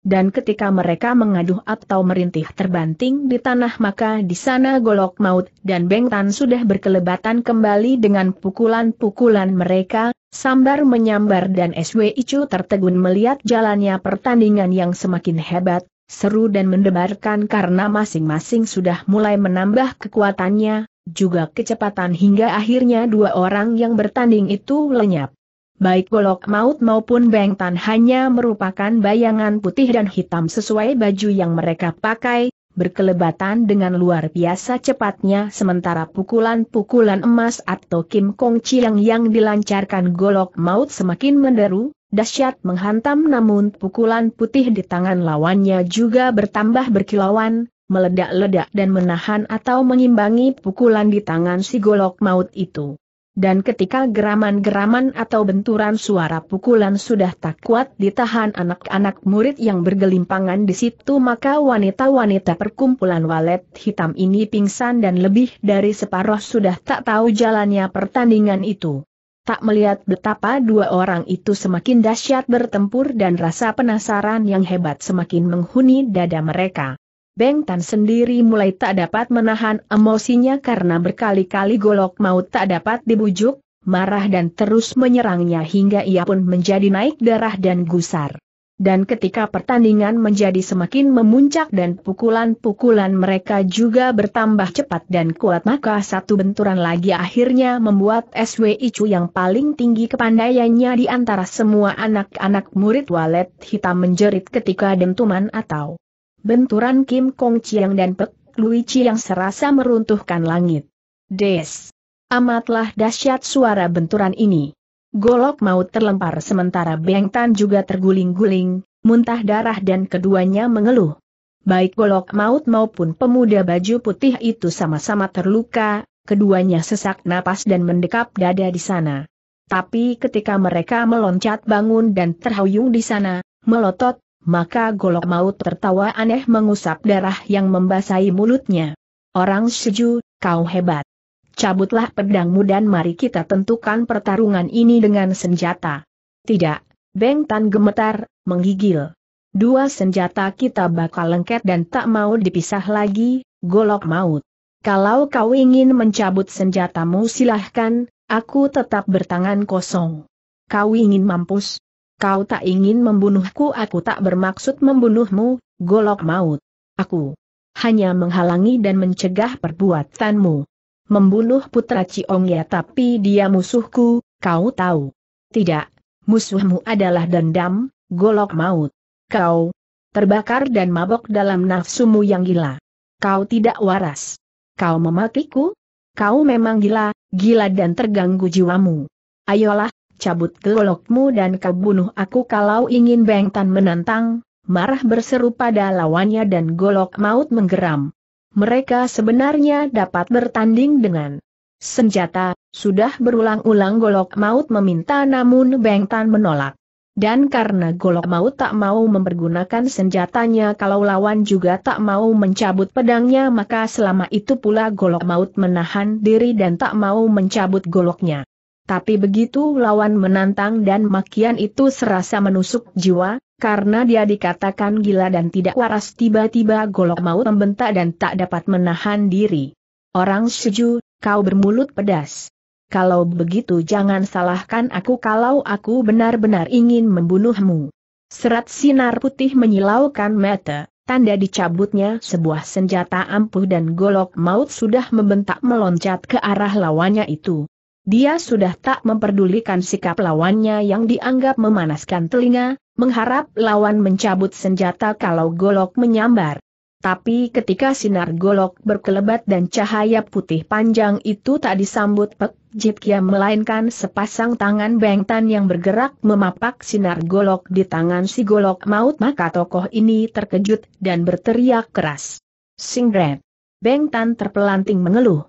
Dan ketika mereka mengaduh atau merintih terbanting di tanah maka di sana golok maut dan bengtan sudah berkelebatan kembali dengan pukulan-pukulan mereka, sambar menyambar dan SW Icu tertegun melihat jalannya pertandingan yang semakin hebat, seru dan mendebarkan karena masing-masing sudah mulai menambah kekuatannya, juga kecepatan hingga akhirnya dua orang yang bertanding itu lenyap. Baik golok maut maupun bengtan hanya merupakan bayangan putih dan hitam sesuai baju yang mereka pakai, berkelebatan dengan luar biasa cepatnya sementara pukulan-pukulan emas atau Kim Kong Chiang yang dilancarkan golok maut semakin menderu, dahsyat menghantam namun pukulan putih di tangan lawannya juga bertambah berkilauan, meledak-ledak dan menahan atau mengimbangi pukulan di tangan si golok maut itu. Dan ketika geraman-geraman atau benturan suara pukulan sudah tak kuat ditahan anak-anak murid yang bergelimpangan di situ maka wanita-wanita perkumpulan walet hitam ini pingsan dan lebih dari separuh sudah tak tahu jalannya pertandingan itu. Tak melihat betapa dua orang itu semakin dahsyat bertempur dan rasa penasaran yang hebat semakin menghuni dada mereka. Beng Tan sendiri mulai tak dapat menahan emosinya karena berkali-kali golok maut tak dapat dibujuk, marah dan terus menyerangnya hingga ia pun menjadi naik darah dan gusar. Dan ketika pertandingan menjadi semakin memuncak dan pukulan-pukulan mereka juga bertambah cepat dan kuat maka satu benturan lagi akhirnya membuat SW Icu yang paling tinggi kepandaiannya di antara semua anak-anak murid walet hitam menjerit ketika dentuman atau benturan Kim Kong Chiang dan Pek Lui Chiang serasa meruntuhkan langit. Des! Amatlah dahsyat suara benturan ini. Golok maut terlempar sementara Beng Tan juga terguling-guling, muntah darah dan keduanya mengeluh. Baik golok maut maupun pemuda baju putih itu sama-sama terluka, keduanya sesak napas dan mendekap dada di sana. Tapi ketika mereka meloncat bangun dan terhuyung di sana, melotot, maka golok maut tertawa aneh mengusap darah yang membasahi mulutnya. Orang seju, kau hebat. Cabutlah pedangmu dan mari kita tentukan pertarungan ini dengan senjata. Tidak, Beng Tan gemetar, menggigil. Dua senjata kita bakal lengket dan tak mau dipisah lagi, golok maut. Kalau kau ingin mencabut senjatamu silahkan, aku tetap bertangan kosong. Kau ingin mampus? Kau tak ingin membunuhku aku tak bermaksud membunuhmu, golok maut. Aku hanya menghalangi dan mencegah perbuatanmu. Membunuh putra Ciong ya tapi dia musuhku, kau tahu. Tidak, musuhmu adalah dendam, golok maut. Kau terbakar dan mabok dalam nafsumu yang gila. Kau tidak waras. Kau memakiku? Kau memang gila, gila dan terganggu jiwamu. Ayolah, cabut golokmu dan kau bunuh aku kalau ingin Bengtan Tan menentang, marah berseru pada lawannya dan golok maut menggeram. Mereka sebenarnya dapat bertanding dengan senjata, sudah berulang-ulang golok maut meminta namun Bengtan menolak. Dan karena golok maut tak mau mempergunakan senjatanya kalau lawan juga tak mau mencabut pedangnya maka selama itu pula golok maut menahan diri dan tak mau mencabut goloknya. Tapi begitu lawan menantang dan makian itu serasa menusuk jiwa, karena dia dikatakan gila dan tidak waras tiba-tiba golok maut membentak dan tak dapat menahan diri. Orang suju, kau bermulut pedas. Kalau begitu jangan salahkan aku kalau aku benar-benar ingin membunuhmu. Serat sinar putih menyilaukan mata, tanda dicabutnya sebuah senjata ampuh dan golok maut sudah membentak meloncat ke arah lawannya itu. Dia sudah tak memperdulikan sikap lawannya yang dianggap memanaskan telinga, mengharap lawan mencabut senjata kalau golok menyambar. Tapi ketika sinar golok berkelebat dan cahaya putih panjang itu tak disambut Pek Jitkia melainkan sepasang tangan bengtan yang bergerak memapak sinar golok di tangan si golok maut maka tokoh ini terkejut dan berteriak keras. Singret! Bengtan terpelanting mengeluh.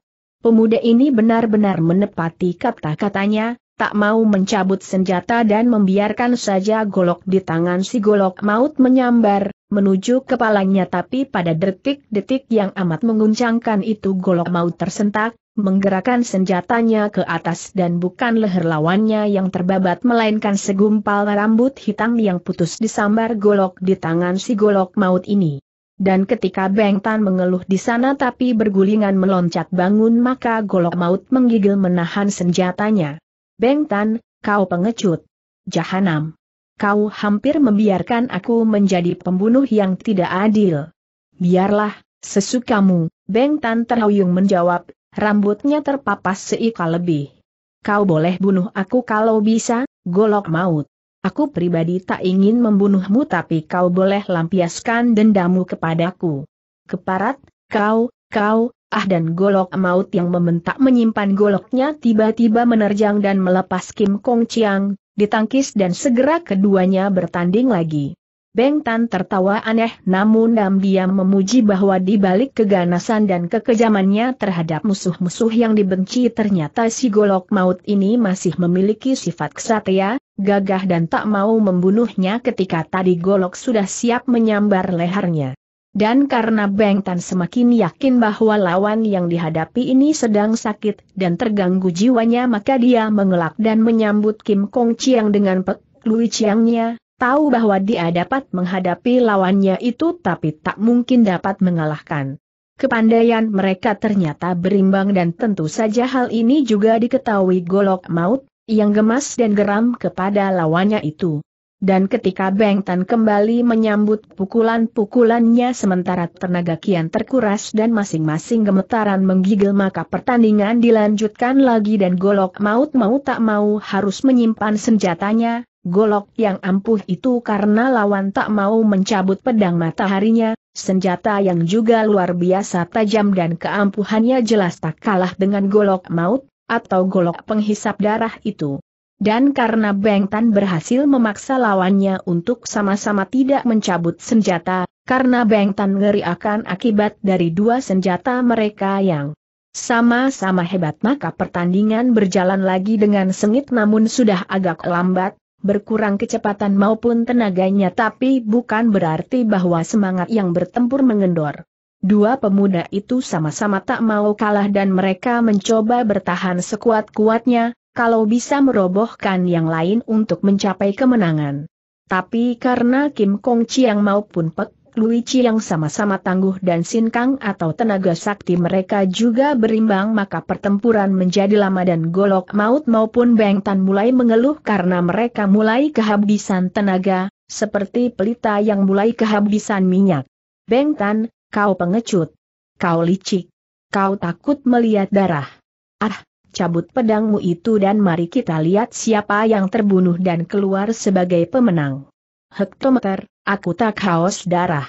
Pemuda ini benar-benar menepati kata-katanya, tak mau mencabut senjata dan membiarkan saja golok di tangan si golok maut menyambar, menuju kepalanya tapi pada detik-detik yang amat mengguncangkan itu golok maut tersentak, menggerakkan senjatanya ke atas dan bukan leher lawannya yang terbabat melainkan segumpal rambut hitam yang putus disambar golok di tangan si golok maut ini. Dan ketika Beng Tan mengeluh di sana tapi bergulingan meloncat bangun maka golok maut menggigil menahan senjatanya. Beng Tan, kau pengecut. Jahanam. Kau hampir membiarkan aku menjadi pembunuh yang tidak adil. Biarlah, sesukamu, Beng Tan terhuyung menjawab, rambutnya terpapas seika lebih. Kau boleh bunuh aku kalau bisa, golok maut. Aku pribadi tak ingin membunuhmu tapi kau boleh lampiaskan dendamu kepadaku. Keparat, kau, kau, ah dan golok maut yang mementak menyimpan goloknya tiba-tiba menerjang dan melepas Kim Kong Chiang, ditangkis dan segera keduanya bertanding lagi. Beng Tan tertawa aneh namun diam-diam memuji bahwa di balik keganasan dan kekejamannya terhadap musuh-musuh yang dibenci ternyata si golok maut ini masih memiliki sifat kesatria, gagah dan tak mau membunuhnya ketika tadi golok sudah siap menyambar lehernya. Dan karena Beng Tan semakin yakin bahwa lawan yang dihadapi ini sedang sakit dan terganggu jiwanya maka dia mengelak dan menyambut Kim Kong Chiang dengan pek Lui Chiangnya, Tahu bahwa dia dapat menghadapi lawannya itu tapi tak mungkin dapat mengalahkan. Kepandaian mereka ternyata berimbang dan tentu saja hal ini juga diketahui golok maut, yang gemas dan geram kepada lawannya itu. Dan ketika Beng Tan kembali menyambut pukulan-pukulannya sementara tenaga kian terkuras dan masing-masing gemetaran menggigil maka pertandingan dilanjutkan lagi dan golok maut mau tak mau harus menyimpan senjatanya, golok yang ampuh itu karena lawan tak mau mencabut pedang mataharinya, senjata yang juga luar biasa tajam dan keampuhannya jelas tak kalah dengan golok maut, atau golok penghisap darah itu. Dan karena Beng Tan berhasil memaksa lawannya untuk sama-sama tidak mencabut senjata, karena Beng Tan ngeri akan akibat dari dua senjata mereka yang sama-sama hebat maka pertandingan berjalan lagi dengan sengit namun sudah agak lambat, berkurang kecepatan maupun tenaganya tapi bukan berarti bahwa semangat yang bertempur mengendor. Dua pemuda itu sama-sama tak mau kalah dan mereka mencoba bertahan sekuat-kuatnya, kalau bisa merobohkan yang lain untuk mencapai kemenangan. Tapi karena Kim Kong Chiang maupun Pek Luici yang sama-sama tangguh dan sinkang atau tenaga sakti mereka juga berimbang maka pertempuran menjadi lama dan golok maut maupun bengtan mulai mengeluh karena mereka mulai kehabisan tenaga, seperti pelita yang mulai kehabisan minyak. Bengtan, kau pengecut. Kau licik. Kau takut melihat darah. Ah, cabut pedangmu itu dan mari kita lihat siapa yang terbunuh dan keluar sebagai pemenang hektometer, aku tak haus darah.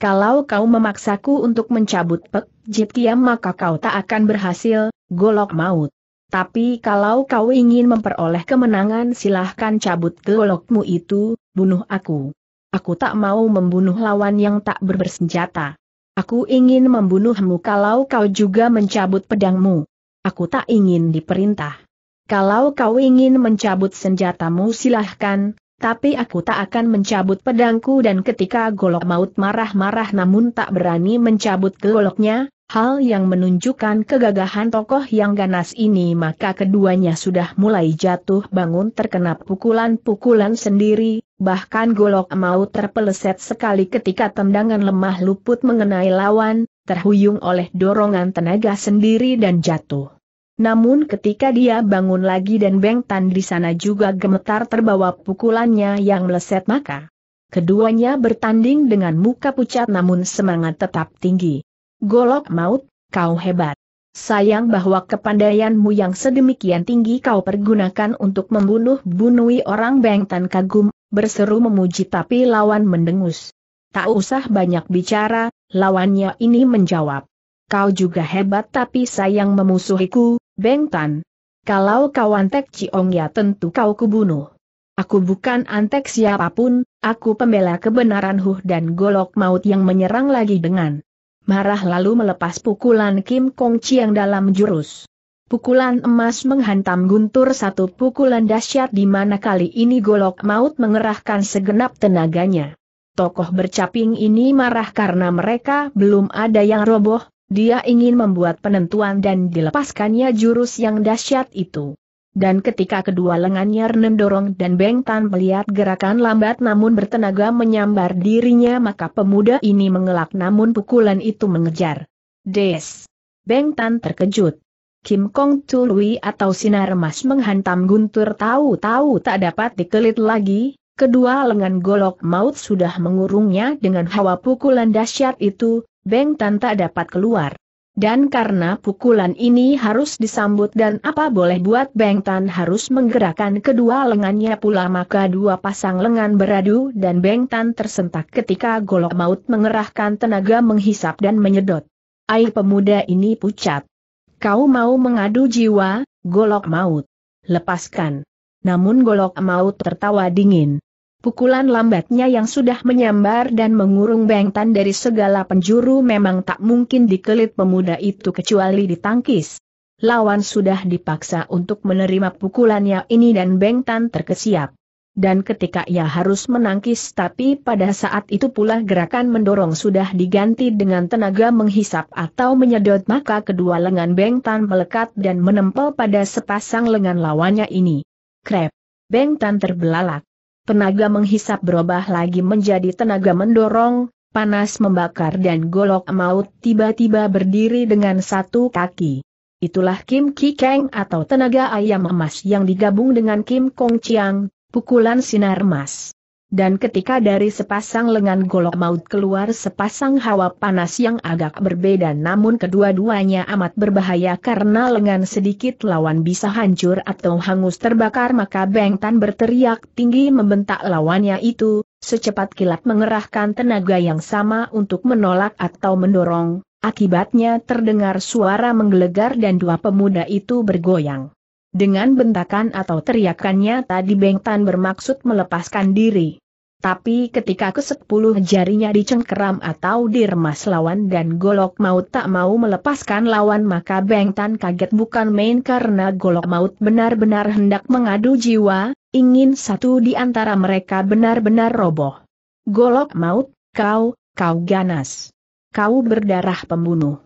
Kalau kau memaksaku untuk mencabut pek jip maka kau tak akan berhasil, golok maut. Tapi kalau kau ingin memperoleh kemenangan silahkan cabut golokmu itu, bunuh aku. Aku tak mau membunuh lawan yang tak berbersenjata. Aku ingin membunuhmu kalau kau juga mencabut pedangmu. Aku tak ingin diperintah. Kalau kau ingin mencabut senjatamu silahkan, tapi aku tak akan mencabut pedangku dan ketika golok maut marah-marah namun tak berani mencabut goloknya, hal yang menunjukkan kegagahan tokoh yang ganas ini maka keduanya sudah mulai jatuh bangun terkena pukulan-pukulan sendiri, bahkan golok maut terpeleset sekali ketika tendangan lemah luput mengenai lawan, terhuyung oleh dorongan tenaga sendiri dan jatuh. Namun ketika dia bangun lagi dan Beng Tan di sana juga gemetar terbawa pukulannya yang meleset maka. Keduanya bertanding dengan muka pucat namun semangat tetap tinggi. Golok maut, kau hebat. Sayang bahwa kepandaianmu yang sedemikian tinggi kau pergunakan untuk membunuh-bunui orang Beng Tan kagum, berseru memuji tapi lawan mendengus. Tak usah banyak bicara, lawannya ini menjawab. Kau juga hebat tapi sayang memusuhiku, Beng Tan. Kalau kau antek Ciong ya tentu kau kubunuh. Aku bukan antek siapapun, aku pembela kebenaran Huh dan Golok Maut yang menyerang lagi dengan marah lalu melepas pukulan Kim Kong Chiang dalam jurus. Pukulan emas menghantam guntur satu pukulan dahsyat di mana kali ini Golok Maut mengerahkan segenap tenaganya. Tokoh bercaping ini marah karena mereka belum ada yang roboh, dia ingin membuat penentuan dan dilepaskannya jurus yang dahsyat itu. Dan ketika kedua lengannya dorong dan Beng Tan melihat gerakan lambat namun bertenaga menyambar dirinya maka pemuda ini mengelak namun pukulan itu mengejar. Des! Beng Tan terkejut. Kim Kong Tului atau sinar emas menghantam guntur tahu-tahu tak dapat dikelit lagi, kedua lengan golok maut sudah mengurungnya dengan hawa pukulan dahsyat itu, Beng Tan tak dapat keluar. Dan karena pukulan ini harus disambut dan apa boleh buat Beng Tan harus menggerakkan kedua lengannya pula maka dua pasang lengan beradu dan Beng Tan tersentak ketika golok maut mengerahkan tenaga menghisap dan menyedot. Air pemuda ini pucat. Kau mau mengadu jiwa, golok maut. Lepaskan. Namun golok maut tertawa dingin. Pukulan lambatnya yang sudah menyambar dan mengurung bengtan dari segala penjuru memang tak mungkin dikelit pemuda itu kecuali ditangkis. Lawan sudah dipaksa untuk menerima pukulannya ini dan bengtan terkesiap. Dan ketika ia harus menangkis tapi pada saat itu pula gerakan mendorong sudah diganti dengan tenaga menghisap atau menyedot maka kedua lengan bengtan melekat dan menempel pada sepasang lengan lawannya ini. Krep. Bengtan terbelalak. Tenaga menghisap berubah lagi menjadi tenaga mendorong, panas membakar dan golok maut tiba-tiba berdiri dengan satu kaki. Itulah Kim Ki Kang atau tenaga ayam emas yang digabung dengan Kim Kong Chiang, pukulan sinar emas dan ketika dari sepasang lengan golok maut keluar sepasang hawa panas yang agak berbeda namun kedua-duanya amat berbahaya karena lengan sedikit lawan bisa hancur atau hangus terbakar maka Beng Tan berteriak tinggi membentak lawannya itu, secepat kilat mengerahkan tenaga yang sama untuk menolak atau mendorong, akibatnya terdengar suara menggelegar dan dua pemuda itu bergoyang. Dengan bentakan atau teriakannya tadi Bengtan bermaksud melepaskan diri. Tapi ketika ke sepuluh jarinya dicengkeram atau diremas lawan dan golok maut tak mau melepaskan lawan maka Bengtan kaget bukan main karena golok maut benar-benar hendak mengadu jiwa, ingin satu di antara mereka benar-benar roboh. Golok maut, kau, kau ganas. Kau berdarah pembunuh.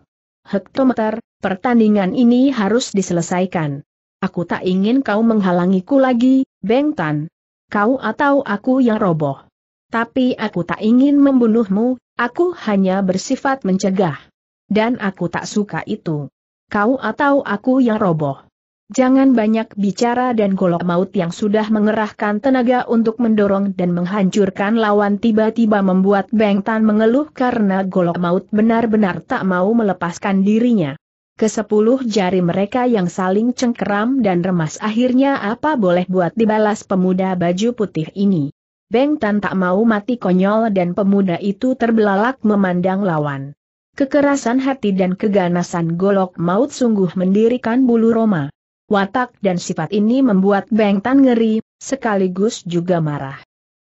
Hektometer, pertandingan ini harus diselesaikan. Aku tak ingin kau menghalangiku lagi, Beng Tan. Kau atau aku yang roboh. Tapi aku tak ingin membunuhmu, aku hanya bersifat mencegah. Dan aku tak suka itu. Kau atau aku yang roboh. Jangan banyak bicara dan golok maut yang sudah mengerahkan tenaga untuk mendorong dan menghancurkan lawan tiba-tiba membuat Beng Tan mengeluh karena golok maut benar-benar tak mau melepaskan dirinya. Kesepuluh jari mereka yang saling cengkeram dan remas akhirnya apa boleh buat dibalas pemuda baju putih ini. Beng Tan tak mau mati konyol dan pemuda itu terbelalak memandang lawan. Kekerasan hati dan keganasan golok maut sungguh mendirikan bulu Roma. Watak dan sifat ini membuat Beng Tan ngeri, sekaligus juga marah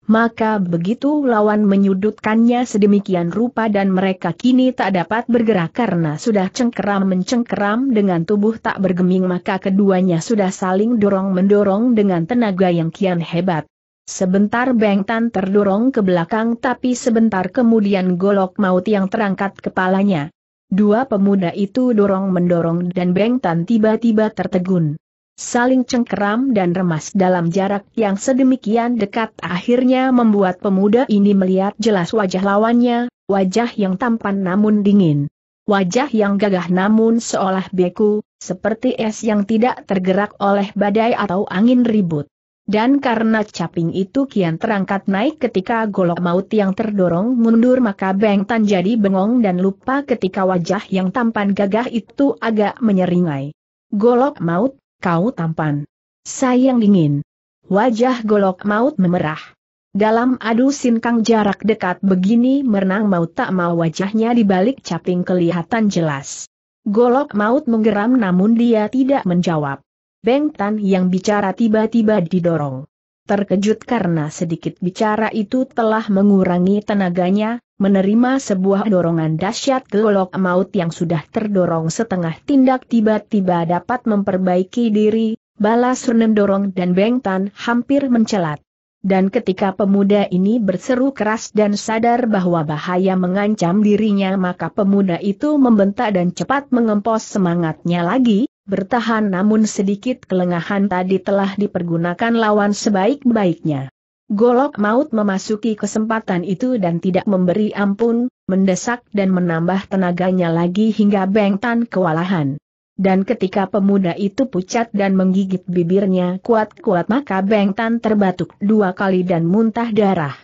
maka begitu lawan menyudutkannya sedemikian rupa dan mereka kini tak dapat bergerak karena sudah cengkeram mencengkeram dengan tubuh tak bergeming maka keduanya sudah saling dorong-mendorong dengan tenaga yang kian hebat. Sebentar Beng Tan terdorong ke belakang tapi sebentar kemudian golok maut yang terangkat kepalanya. Dua pemuda itu dorong-mendorong dan Beng Tan tiba-tiba tertegun. Saling cengkeram dan remas dalam jarak yang sedemikian dekat akhirnya membuat pemuda ini melihat jelas wajah lawannya, wajah yang tampan namun dingin. Wajah yang gagah namun seolah beku, seperti es yang tidak tergerak oleh badai atau angin ribut. Dan karena caping itu kian terangkat naik ketika golok maut yang terdorong mundur maka Bengtan jadi bengong dan lupa ketika wajah yang tampan gagah itu agak menyeringai. Golok maut, kau tampan. Sayang dingin. Wajah golok maut memerah. Dalam adu sinkang jarak dekat begini merenang Maut tak mau wajahnya dibalik caping kelihatan jelas. Golok maut menggeram namun dia tidak menjawab. Beng Tan yang bicara tiba-tiba didorong. Terkejut karena sedikit bicara itu telah mengurangi tenaganya, menerima sebuah dorongan dahsyat golok maut yang sudah terdorong setengah tindak tiba-tiba dapat memperbaiki diri, balas Renem dorong dan Bengtan hampir mencelat. Dan ketika pemuda ini berseru keras dan sadar bahwa bahaya mengancam dirinya maka pemuda itu membentak dan cepat mengempos semangatnya lagi, bertahan namun sedikit kelengahan tadi telah dipergunakan lawan sebaik-baiknya. Golok maut memasuki kesempatan itu dan tidak memberi ampun, mendesak dan menambah tenaganya lagi hingga Bengtan kewalahan. Dan ketika pemuda itu pucat dan menggigit bibirnya kuat-kuat maka Bengtan terbatuk dua kali dan muntah darah.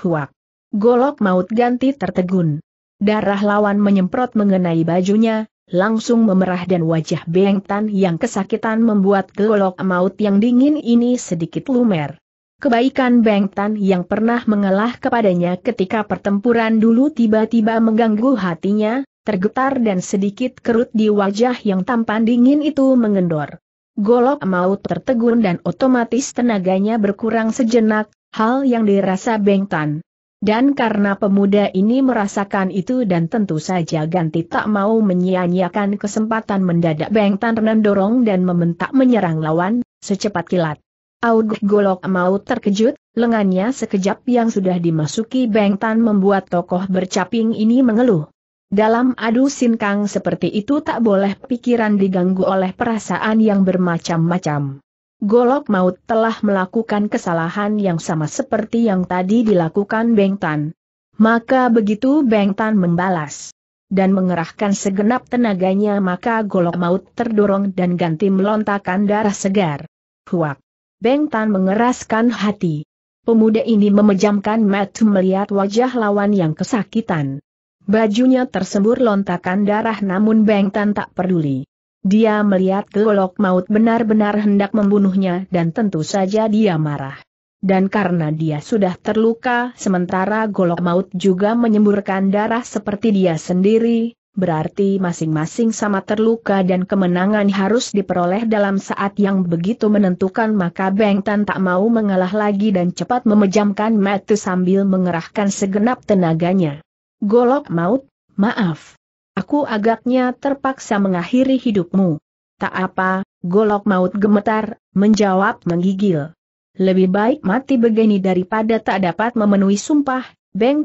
Huak! Golok maut ganti tertegun. Darah lawan menyemprot mengenai bajunya, langsung memerah dan wajah Bengtan yang kesakitan membuat golok maut yang dingin ini sedikit lumer. Kebaikan Beng Tan yang pernah mengalah kepadanya ketika pertempuran dulu tiba-tiba mengganggu hatinya, tergetar dan sedikit kerut di wajah yang tampan dingin itu mengendor. Golok maut tertegun dan otomatis tenaganya berkurang sejenak, hal yang dirasa Beng Tan. Dan karena pemuda ini merasakan itu dan tentu saja ganti tak mau menyia-nyiakan kesempatan mendadak Beng Tan dorong dan membentak menyerang lawan, secepat kilat. Audh Golok Maut terkejut, lengannya sekejap yang sudah dimasuki bengtan membuat tokoh bercaping ini mengeluh. Dalam adu sinkang seperti itu tak boleh pikiran diganggu oleh perasaan yang bermacam-macam. Golok maut telah melakukan kesalahan yang sama seperti yang tadi dilakukan Bengtan. Maka begitu Bengtan membalas dan mengerahkan segenap tenaganya maka golok maut terdorong dan ganti melontarkan darah segar. Huak! Beng Tan mengeraskan hati. Pemuda ini memejamkan mata melihat wajah lawan yang kesakitan. Bajunya tersembur lontakan darah namun Beng Tan tak peduli. Dia melihat golok maut benar-benar hendak membunuhnya dan tentu saja dia marah. Dan karena dia sudah terluka sementara golok maut juga menyemburkan darah seperti dia sendiri, berarti masing-masing sama terluka dan kemenangan harus diperoleh dalam saat yang begitu menentukan maka Beng tak mau mengalah lagi dan cepat memejamkan mata sambil mengerahkan segenap tenaganya. Golok maut, maaf. Aku agaknya terpaksa mengakhiri hidupmu. Tak apa, golok maut gemetar, menjawab menggigil. Lebih baik mati begini daripada tak dapat memenuhi sumpah, Beng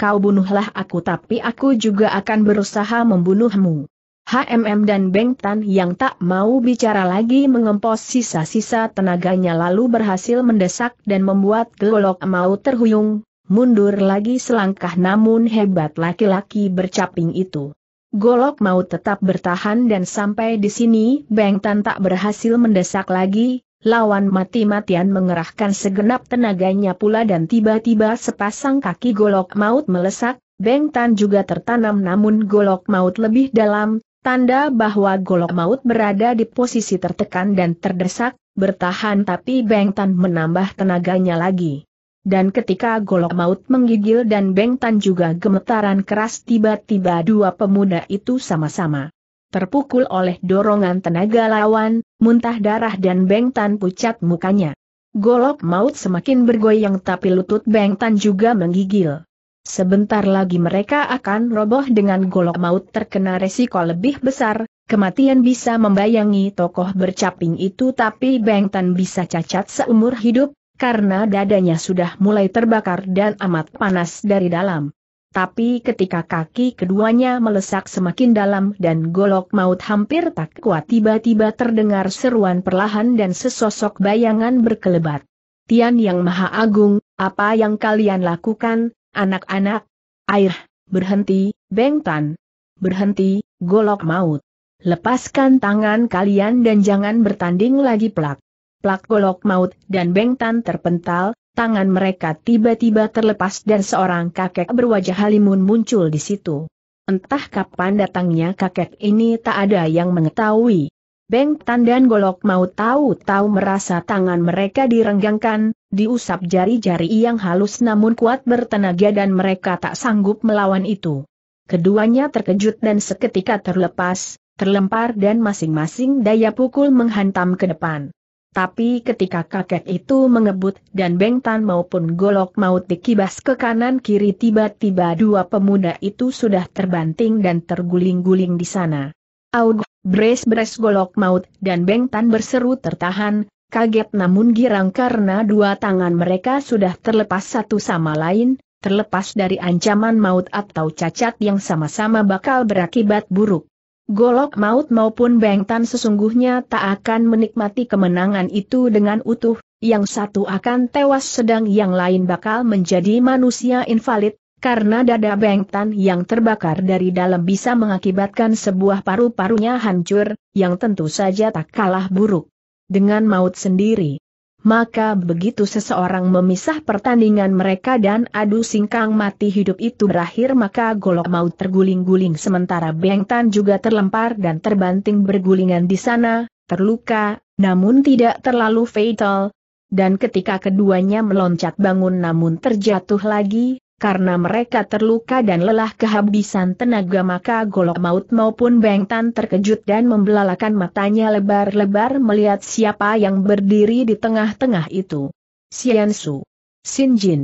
kau bunuhlah aku tapi aku juga akan berusaha membunuhmu. HMM dan Beng Tan yang tak mau bicara lagi mengempos sisa-sisa tenaganya lalu berhasil mendesak dan membuat Golok mau terhuyung, mundur lagi selangkah namun hebat laki-laki bercaping itu. Golok mau tetap bertahan dan sampai di sini Beng Tan tak berhasil mendesak lagi, lawan mati-matian mengerahkan segenap tenaganya pula dan tiba-tiba sepasang kaki golok maut melesak, Beng Tan juga tertanam namun golok maut lebih dalam, tanda bahwa golok maut berada di posisi tertekan dan terdesak, bertahan tapi Beng Tan menambah tenaganya lagi. Dan ketika golok maut menggigil dan Beng Tan juga gemetaran keras tiba-tiba dua pemuda itu sama-sama terpukul oleh dorongan tenaga lawan, muntah darah dan bengtan pucat mukanya. Golok maut semakin bergoyang tapi lutut bengtan juga menggigil. Sebentar lagi mereka akan roboh dengan golok maut terkena resiko lebih besar, kematian bisa membayangi tokoh bercaping itu tapi bengtan bisa cacat seumur hidup, karena dadanya sudah mulai terbakar dan amat panas dari dalam tapi ketika kaki keduanya melesak semakin dalam dan golok maut hampir tak kuat tiba-tiba terdengar seruan perlahan dan sesosok bayangan berkelebat. Tian Yang Maha Agung, apa yang kalian lakukan, anak-anak? Air, berhenti, Beng Tan. Berhenti, golok maut. Lepaskan tangan kalian dan jangan bertanding lagi plak. Plak golok maut dan Beng Tan terpental, tangan mereka tiba-tiba terlepas dan seorang kakek berwajah halimun muncul di situ. Entah kapan datangnya kakek ini tak ada yang mengetahui. Beng Tan dan Golok mau tahu-tahu merasa tangan mereka direnggangkan, diusap jari-jari yang halus namun kuat bertenaga dan mereka tak sanggup melawan itu. Keduanya terkejut dan seketika terlepas, terlempar dan masing-masing daya pukul menghantam ke depan. Tapi ketika kakek itu mengebut dan bengtan maupun golok maut dikibas ke kanan kiri tiba-tiba dua pemuda itu sudah terbanting dan terguling-guling di sana. Aud, bres-bres golok maut dan bengtan berseru tertahan, kaget namun girang karena dua tangan mereka sudah terlepas satu sama lain, terlepas dari ancaman maut atau cacat yang sama-sama bakal berakibat buruk. Golok maut maupun bengtan sesungguhnya tak akan menikmati kemenangan itu dengan utuh, yang satu akan tewas sedang yang lain bakal menjadi manusia invalid, karena dada bengtan yang terbakar dari dalam bisa mengakibatkan sebuah paru-parunya hancur, yang tentu saja tak kalah buruk. Dengan maut sendiri, maka begitu seseorang memisah pertandingan mereka dan adu singkang mati hidup itu berakhir maka golok maut terguling-guling sementara Beng Tan juga terlempar dan terbanting bergulingan di sana, terluka, namun tidak terlalu fatal. Dan ketika keduanya meloncat bangun namun terjatuh lagi, karena mereka terluka dan lelah kehabisan tenaga maka golok maut maupun bengtan terkejut dan membelalakan matanya lebar-lebar melihat siapa yang berdiri di tengah-tengah itu. Su, Sian Jin, Jin.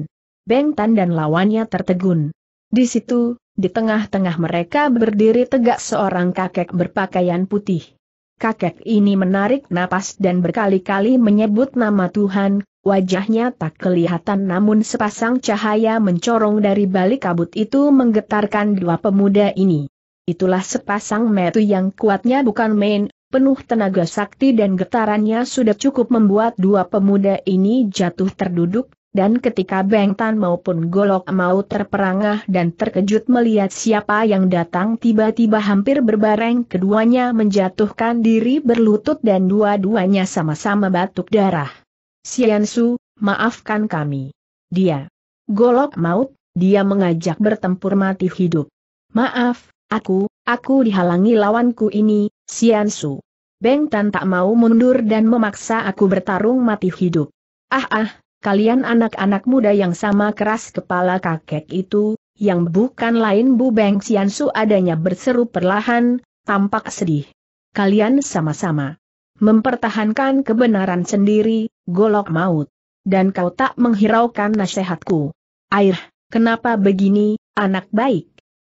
Bengtan dan lawannya tertegun. Di situ, di tengah-tengah mereka berdiri tegak seorang kakek berpakaian putih kakek ini menarik napas dan berkali-kali menyebut nama Tuhan, wajahnya tak kelihatan namun sepasang cahaya mencorong dari balik kabut itu menggetarkan dua pemuda ini. Itulah sepasang metu yang kuatnya bukan main, penuh tenaga sakti dan getarannya sudah cukup membuat dua pemuda ini jatuh terduduk, dan ketika Beng Tan maupun Golok mau terperangah dan terkejut melihat siapa yang datang tiba-tiba hampir berbareng keduanya menjatuhkan diri berlutut dan dua-duanya sama-sama batuk darah. Sian Su, maafkan kami. Dia. Golok maut, dia mengajak bertempur mati hidup. Maaf, aku, aku dihalangi lawanku ini, Sian Su. Beng Tan tak mau mundur dan memaksa aku bertarung mati hidup. Ah ah, kalian anak-anak muda yang sama keras kepala kakek itu, yang bukan lain Bu Beng Xiansu adanya berseru perlahan, tampak sedih. Kalian sama-sama mempertahankan kebenaran sendiri, golok maut. Dan kau tak menghiraukan nasihatku. Air, kenapa begini, anak baik?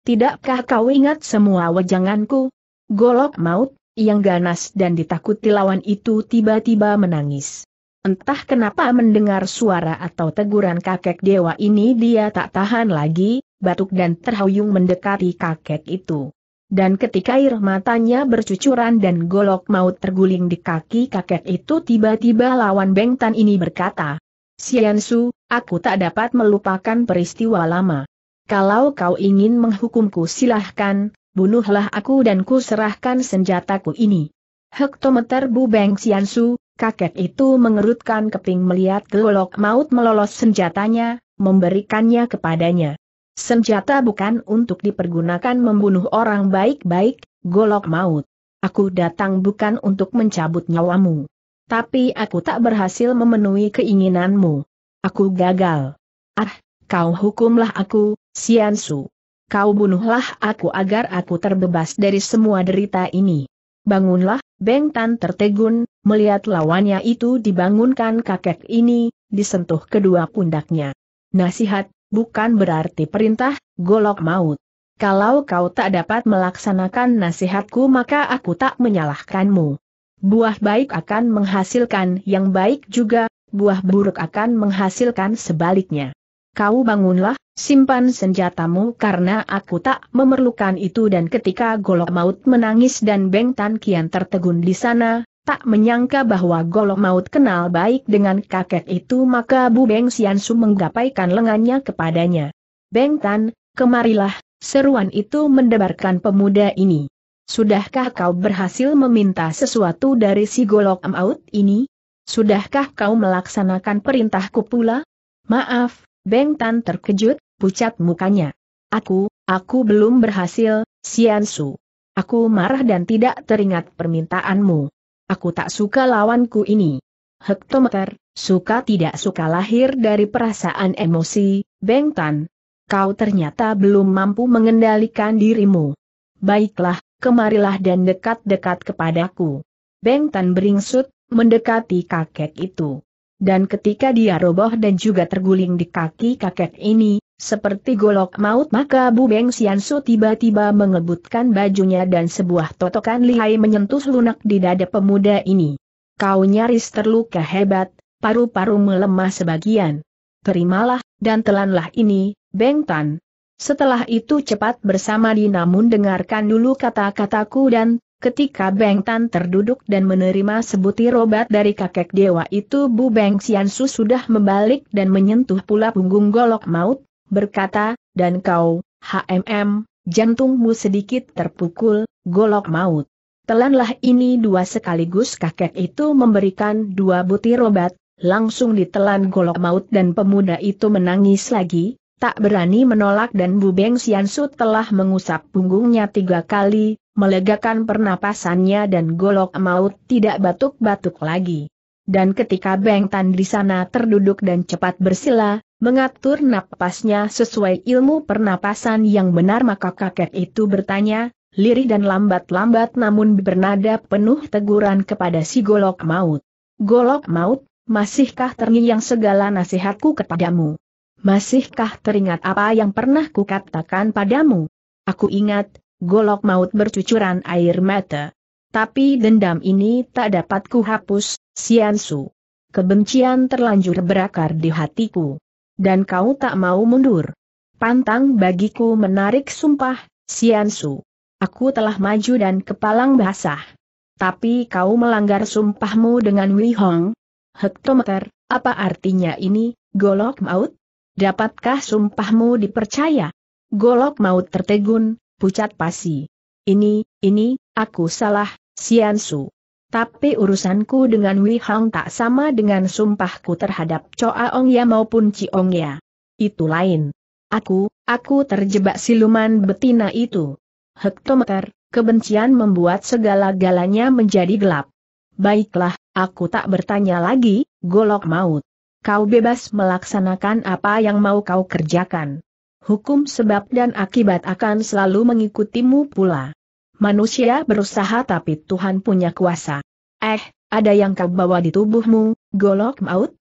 Tidakkah kau ingat semua wejanganku? Golok maut, yang ganas dan ditakuti lawan itu tiba-tiba menangis. Entah kenapa mendengar suara atau teguran kakek dewa ini dia tak tahan lagi, batuk dan terhuyung mendekati kakek itu. Dan ketika air matanya bercucuran dan golok maut terguling di kaki kakek itu tiba-tiba lawan Bengtan ini berkata, Siansu, aku tak dapat melupakan peristiwa lama. Kalau kau ingin menghukumku silahkan, bunuhlah aku dan ku serahkan senjataku ini. Hektometer bu, Bubeng Siansu, Kakek itu mengerutkan keping melihat Golok maut melolos senjatanya, memberikannya kepadanya. Senjata bukan untuk dipergunakan membunuh orang baik-baik, golok maut. Aku datang bukan untuk mencabut nyawamu. Tapi aku tak berhasil memenuhi keinginanmu. Aku gagal. Ah, kau hukumlah aku, Siansu. Kau bunuhlah aku agar aku terbebas dari semua derita ini. Bangunlah, Beng Tan tertegun, melihat lawannya itu dibangunkan kakek ini, disentuh kedua pundaknya. Nasihat, bukan berarti perintah, golok maut. Kalau kau tak dapat melaksanakan nasihatku maka aku tak menyalahkanmu. Buah baik akan menghasilkan yang baik juga, buah buruk akan menghasilkan sebaliknya kau bangunlah, simpan senjatamu karena aku tak memerlukan itu dan ketika golok maut menangis dan Beng Tan Kian tertegun di sana, tak menyangka bahwa golok maut kenal baik dengan kakek itu maka Bu Beng Siansu menggapaikan lengannya kepadanya. Beng Tan, kemarilah, seruan itu mendebarkan pemuda ini. Sudahkah kau berhasil meminta sesuatu dari si golok maut ini? Sudahkah kau melaksanakan perintahku pula? Maaf, Beng Tan terkejut, pucat mukanya. Aku, aku belum berhasil, Sian Su. Aku marah dan tidak teringat permintaanmu. Aku tak suka lawanku ini. Hektometer, suka tidak suka lahir dari perasaan emosi, Beng Tan. Kau ternyata belum mampu mengendalikan dirimu. Baiklah, kemarilah dan dekat-dekat kepadaku. Beng Tan beringsut, mendekati kakek itu dan ketika dia roboh dan juga terguling di kaki kakek ini, seperti golok maut maka Bu Beng Siansu tiba-tiba mengebutkan bajunya dan sebuah totokan lihai menyentuh lunak di dada pemuda ini. Kau nyaris terluka hebat, paru-paru melemah sebagian. Terimalah, dan telanlah ini, Beng Tan. Setelah itu cepat bersama di namun dengarkan dulu kata-kataku dan Ketika Beng Tan terduduk dan menerima sebutir obat dari kakek dewa itu Bu Beng Siansu sudah membalik dan menyentuh pula punggung golok maut, berkata, dan kau, HMM, jantungmu sedikit terpukul, golok maut. Telanlah ini dua sekaligus kakek itu memberikan dua butir obat, langsung ditelan golok maut dan pemuda itu menangis lagi, tak berani menolak dan Bu Beng Xiansu telah mengusap punggungnya tiga kali, melegakan pernapasannya dan golok maut tidak batuk-batuk lagi. Dan ketika Beng Tan di sana terduduk dan cepat bersila, mengatur napasnya sesuai ilmu pernapasan yang benar maka kakek itu bertanya, lirih dan lambat-lambat namun bernada penuh teguran kepada si golok maut. Golok maut, masihkah terngiang segala nasihatku kepadamu? Masihkah teringat apa yang pernah kukatakan padamu? Aku ingat, golok maut bercucuran air mata. Tapi dendam ini tak dapat kuhapus, Siansu. Kebencian terlanjur berakar di hatiku. Dan kau tak mau mundur. Pantang bagiku menarik sumpah, Siansu. Aku telah maju dan kepalang basah. Tapi kau melanggar sumpahmu dengan Wihong. Hektometer, apa artinya ini, golok maut? Dapatkah sumpahmu dipercaya? Golok maut tertegun, pucat pasi. Ini, ini, aku salah, Su. Tapi urusanku dengan Wei Hang tak sama dengan sumpahku terhadap Choa Ong Ya maupun Ong Ya. Itu lain. Aku, aku terjebak siluman betina itu. Hektometer, kebencian membuat segala-galanya menjadi gelap. Baiklah, aku tak bertanya lagi, golok maut kau bebas melaksanakan apa yang mau kau kerjakan. Hukum sebab dan akibat akan selalu mengikutimu pula. Manusia berusaha tapi Tuhan punya kuasa. Eh, ada yang kau bawa di tubuhmu, golok maut?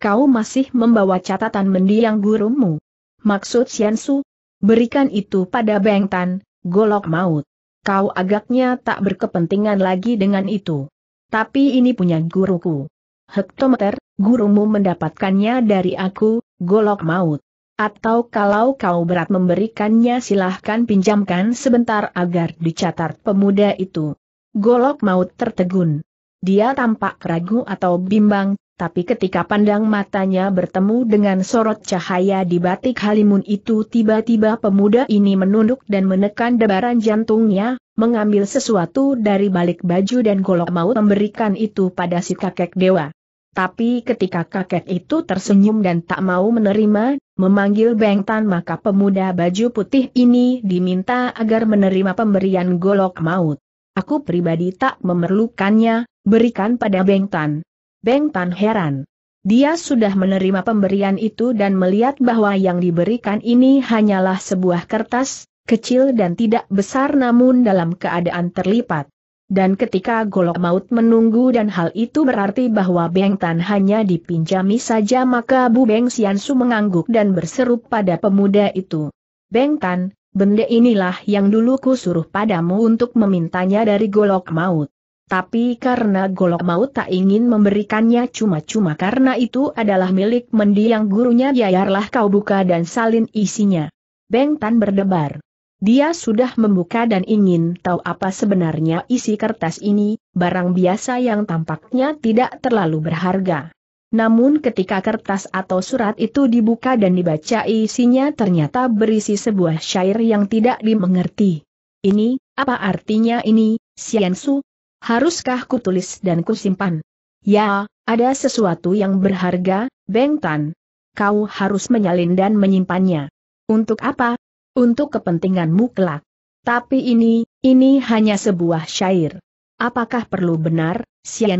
Kau masih membawa catatan mendiang gurumu. Maksud Siansu, berikan itu pada Bengtan, golok maut. Kau agaknya tak berkepentingan lagi dengan itu. Tapi ini punya guruku. Hektometer, gurumu mendapatkannya dari aku, golok maut. Atau kalau kau berat memberikannya silahkan pinjamkan sebentar agar dicatat pemuda itu. Golok maut tertegun. Dia tampak ragu atau bimbang, tapi ketika pandang matanya bertemu dengan sorot cahaya di batik halimun itu tiba-tiba pemuda ini menunduk dan menekan debaran jantungnya, mengambil sesuatu dari balik baju dan golok maut memberikan itu pada si kakek dewa. Tapi ketika kakek itu tersenyum dan tak mau menerima, memanggil Beng Tan maka pemuda baju putih ini diminta agar menerima pemberian golok maut. Aku pribadi tak memerlukannya, berikan pada Beng Tan. Beng Tan heran. Dia sudah menerima pemberian itu dan melihat bahwa yang diberikan ini hanyalah sebuah kertas, kecil dan tidak besar namun dalam keadaan terlipat. Dan ketika golok maut menunggu dan hal itu berarti bahwa Beng Tan hanya dipinjami saja maka Bu Beng Xiansu mengangguk dan berseru pada pemuda itu. Beng Tan, benda inilah yang dulu ku suruh padamu untuk memintanya dari golok maut. Tapi karena golok maut tak ingin memberikannya cuma-cuma karena itu adalah milik mendiang gurunya biarlah kau buka dan salin isinya. Beng Tan berdebar. Dia sudah membuka dan ingin tahu apa sebenarnya isi kertas ini, barang biasa yang tampaknya tidak terlalu berharga. Namun ketika kertas atau surat itu dibuka dan dibaca isinya ternyata berisi sebuah syair yang tidak dimengerti. Ini, apa artinya ini, Siansu? Haruskah kutulis dan kusimpan? Ya, ada sesuatu yang berharga, Beng Tan. Kau harus menyalin dan menyimpannya. Untuk apa, untuk kepentinganmu kelak. Tapi ini, ini hanya sebuah syair. Apakah perlu benar,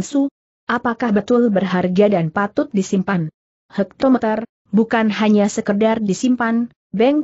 Su? Apakah betul berharga dan patut disimpan? Hektometer, bukan hanya sekedar disimpan,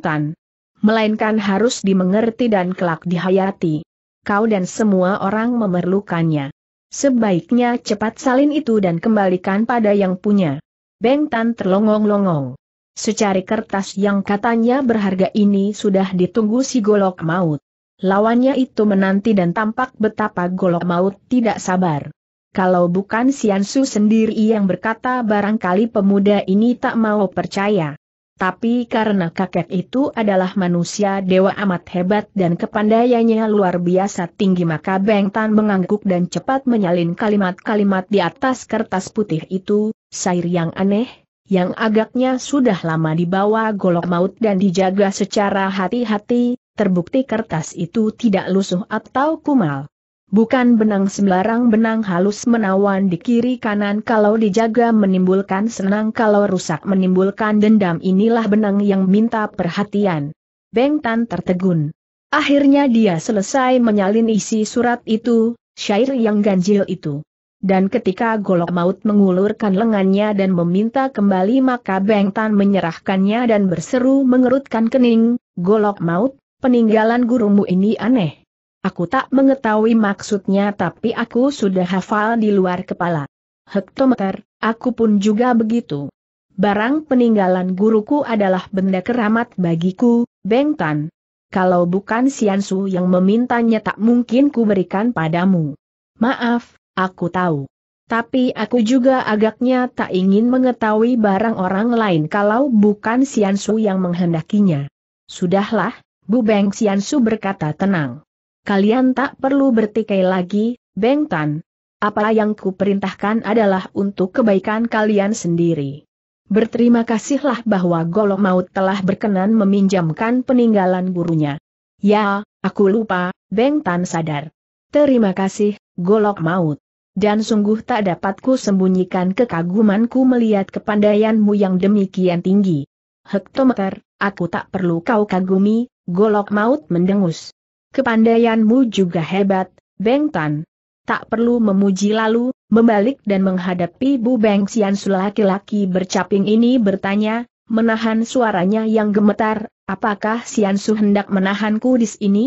Tan. Melainkan harus dimengerti dan kelak dihayati. Kau dan semua orang memerlukannya. Sebaiknya cepat salin itu dan kembalikan pada yang punya. Bengtan terlongong-longong. Secari kertas yang katanya berharga ini sudah ditunggu si golok maut. Lawannya itu menanti dan tampak betapa golok maut tidak sabar. Kalau bukan Siansu sendiri yang berkata barangkali pemuda ini tak mau percaya. Tapi karena kakek itu adalah manusia dewa amat hebat dan kepandaiannya luar biasa tinggi maka Beng Tan mengangguk dan cepat menyalin kalimat-kalimat di atas kertas putih itu, sair yang aneh, yang agaknya sudah lama dibawa golok maut dan dijaga secara hati-hati, terbukti kertas itu tidak lusuh atau kumal. Bukan benang sembarang benang halus menawan di kiri kanan kalau dijaga menimbulkan senang kalau rusak menimbulkan dendam inilah benang yang minta perhatian. Beng Tan tertegun. Akhirnya dia selesai menyalin isi surat itu, syair yang ganjil itu. Dan ketika golok maut mengulurkan lengannya dan meminta kembali maka Beng Tan menyerahkannya dan berseru mengerutkan kening, golok maut, peninggalan gurumu ini aneh. Aku tak mengetahui maksudnya tapi aku sudah hafal di luar kepala. Hektometer, aku pun juga begitu. Barang peninggalan guruku adalah benda keramat bagiku, Beng Tan. Kalau bukan Siansu yang memintanya tak mungkin kuberikan padamu. Maaf, Aku tahu. Tapi aku juga agaknya tak ingin mengetahui barang orang lain kalau bukan Siansu yang menghendakinya. Sudahlah, Bu Beng Siansu berkata tenang. Kalian tak perlu bertikai lagi, Beng Tan. Apa yang kuperintahkan adalah untuk kebaikan kalian sendiri. Berterima kasihlah bahwa Golok Maut telah berkenan meminjamkan peninggalan gurunya. Ya, aku lupa, Beng Tan sadar. Terima kasih, Golok Maut. Dan sungguh tak dapatku sembunyikan kekagumanku melihat kepandaianmu yang demikian tinggi. Hektometer, aku tak perlu kau kagumi, golok maut mendengus. Kepandaianmu juga hebat, Bengtan. Tak perlu memuji lalu, membalik dan menghadapi Bu Beng Sian laki-laki bercaping ini bertanya, menahan suaranya yang gemetar, apakah Sian Su hendak menahanku di sini?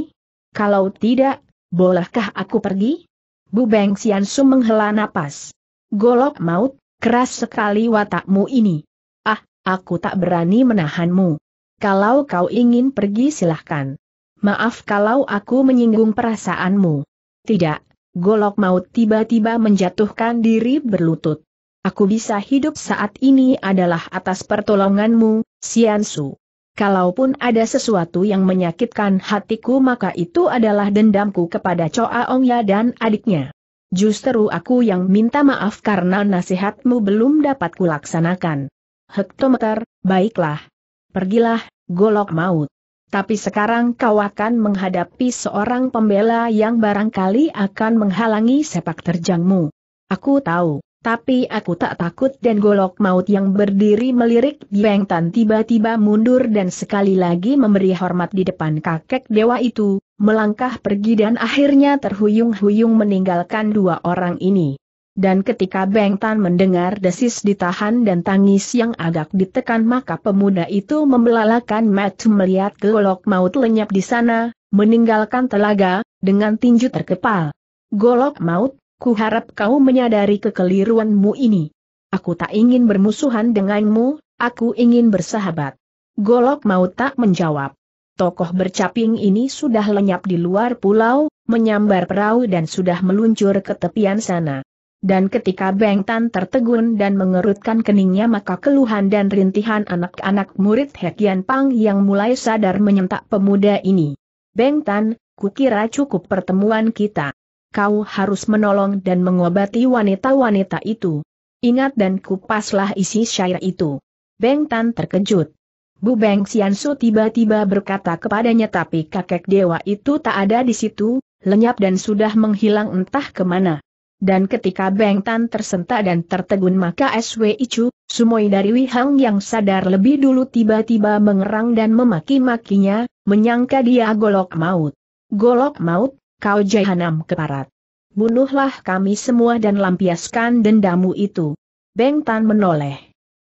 Kalau tidak, bolehkah aku pergi? Bu Beng Xiansu Su menghela napas. Golok maut, keras sekali watakmu ini. Ah, aku tak berani menahanmu. Kalau kau ingin pergi silahkan. Maaf kalau aku menyinggung perasaanmu. Tidak, golok maut tiba-tiba menjatuhkan diri berlutut. Aku bisa hidup saat ini adalah atas pertolonganmu, Xiansu. Kalaupun ada sesuatu yang menyakitkan hatiku maka itu adalah dendamku kepada Choa Ongya dan adiknya. Justru aku yang minta maaf karena nasihatmu belum dapat kulaksanakan. Hektometer, baiklah. Pergilah, golok maut. Tapi sekarang kau akan menghadapi seorang pembela yang barangkali akan menghalangi sepak terjangmu. Aku tahu. Tapi aku tak takut dan golok maut yang berdiri melirik Biang Tan tiba-tiba mundur dan sekali lagi memberi hormat di depan kakek dewa itu, melangkah pergi dan akhirnya terhuyung-huyung meninggalkan dua orang ini. Dan ketika Beng Tan mendengar desis ditahan dan tangis yang agak ditekan maka pemuda itu membelalakan mata melihat golok maut lenyap di sana, meninggalkan telaga, dengan tinju terkepal. Golok maut, Ku harap kau menyadari kekeliruanmu ini. Aku tak ingin bermusuhan denganmu, aku ingin bersahabat. Golok mau tak menjawab. Tokoh bercaping ini sudah lenyap di luar pulau, menyambar perahu dan sudah meluncur ke tepian sana. Dan ketika Beng Tan tertegun dan mengerutkan keningnya maka keluhan dan rintihan anak-anak murid Hekian Pang yang mulai sadar menyentak pemuda ini. Beng Tan, kukira cukup pertemuan kita kau harus menolong dan mengobati wanita-wanita itu. Ingat dan kupaslah isi syair itu. Beng Tan terkejut. Bu Beng Xiansu tiba-tiba berkata kepadanya tapi kakek dewa itu tak ada di situ, lenyap dan sudah menghilang entah kemana. Dan ketika Beng Tan tersentak dan tertegun maka SW Icu, Sumoi dari Wihang yang sadar lebih dulu tiba-tiba mengerang dan memaki-makinya, menyangka dia golok maut. Golok maut? kau jahanam keparat. Bunuhlah kami semua dan lampiaskan dendamu itu. Beng Tan menoleh.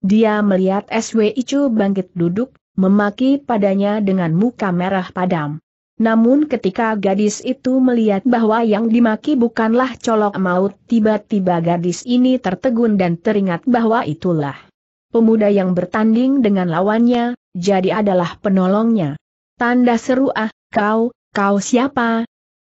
Dia melihat SW Icu bangkit duduk, memaki padanya dengan muka merah padam. Namun ketika gadis itu melihat bahwa yang dimaki bukanlah colok maut, tiba-tiba gadis ini tertegun dan teringat bahwa itulah pemuda yang bertanding dengan lawannya, jadi adalah penolongnya. Tanda seru ah, kau, kau siapa?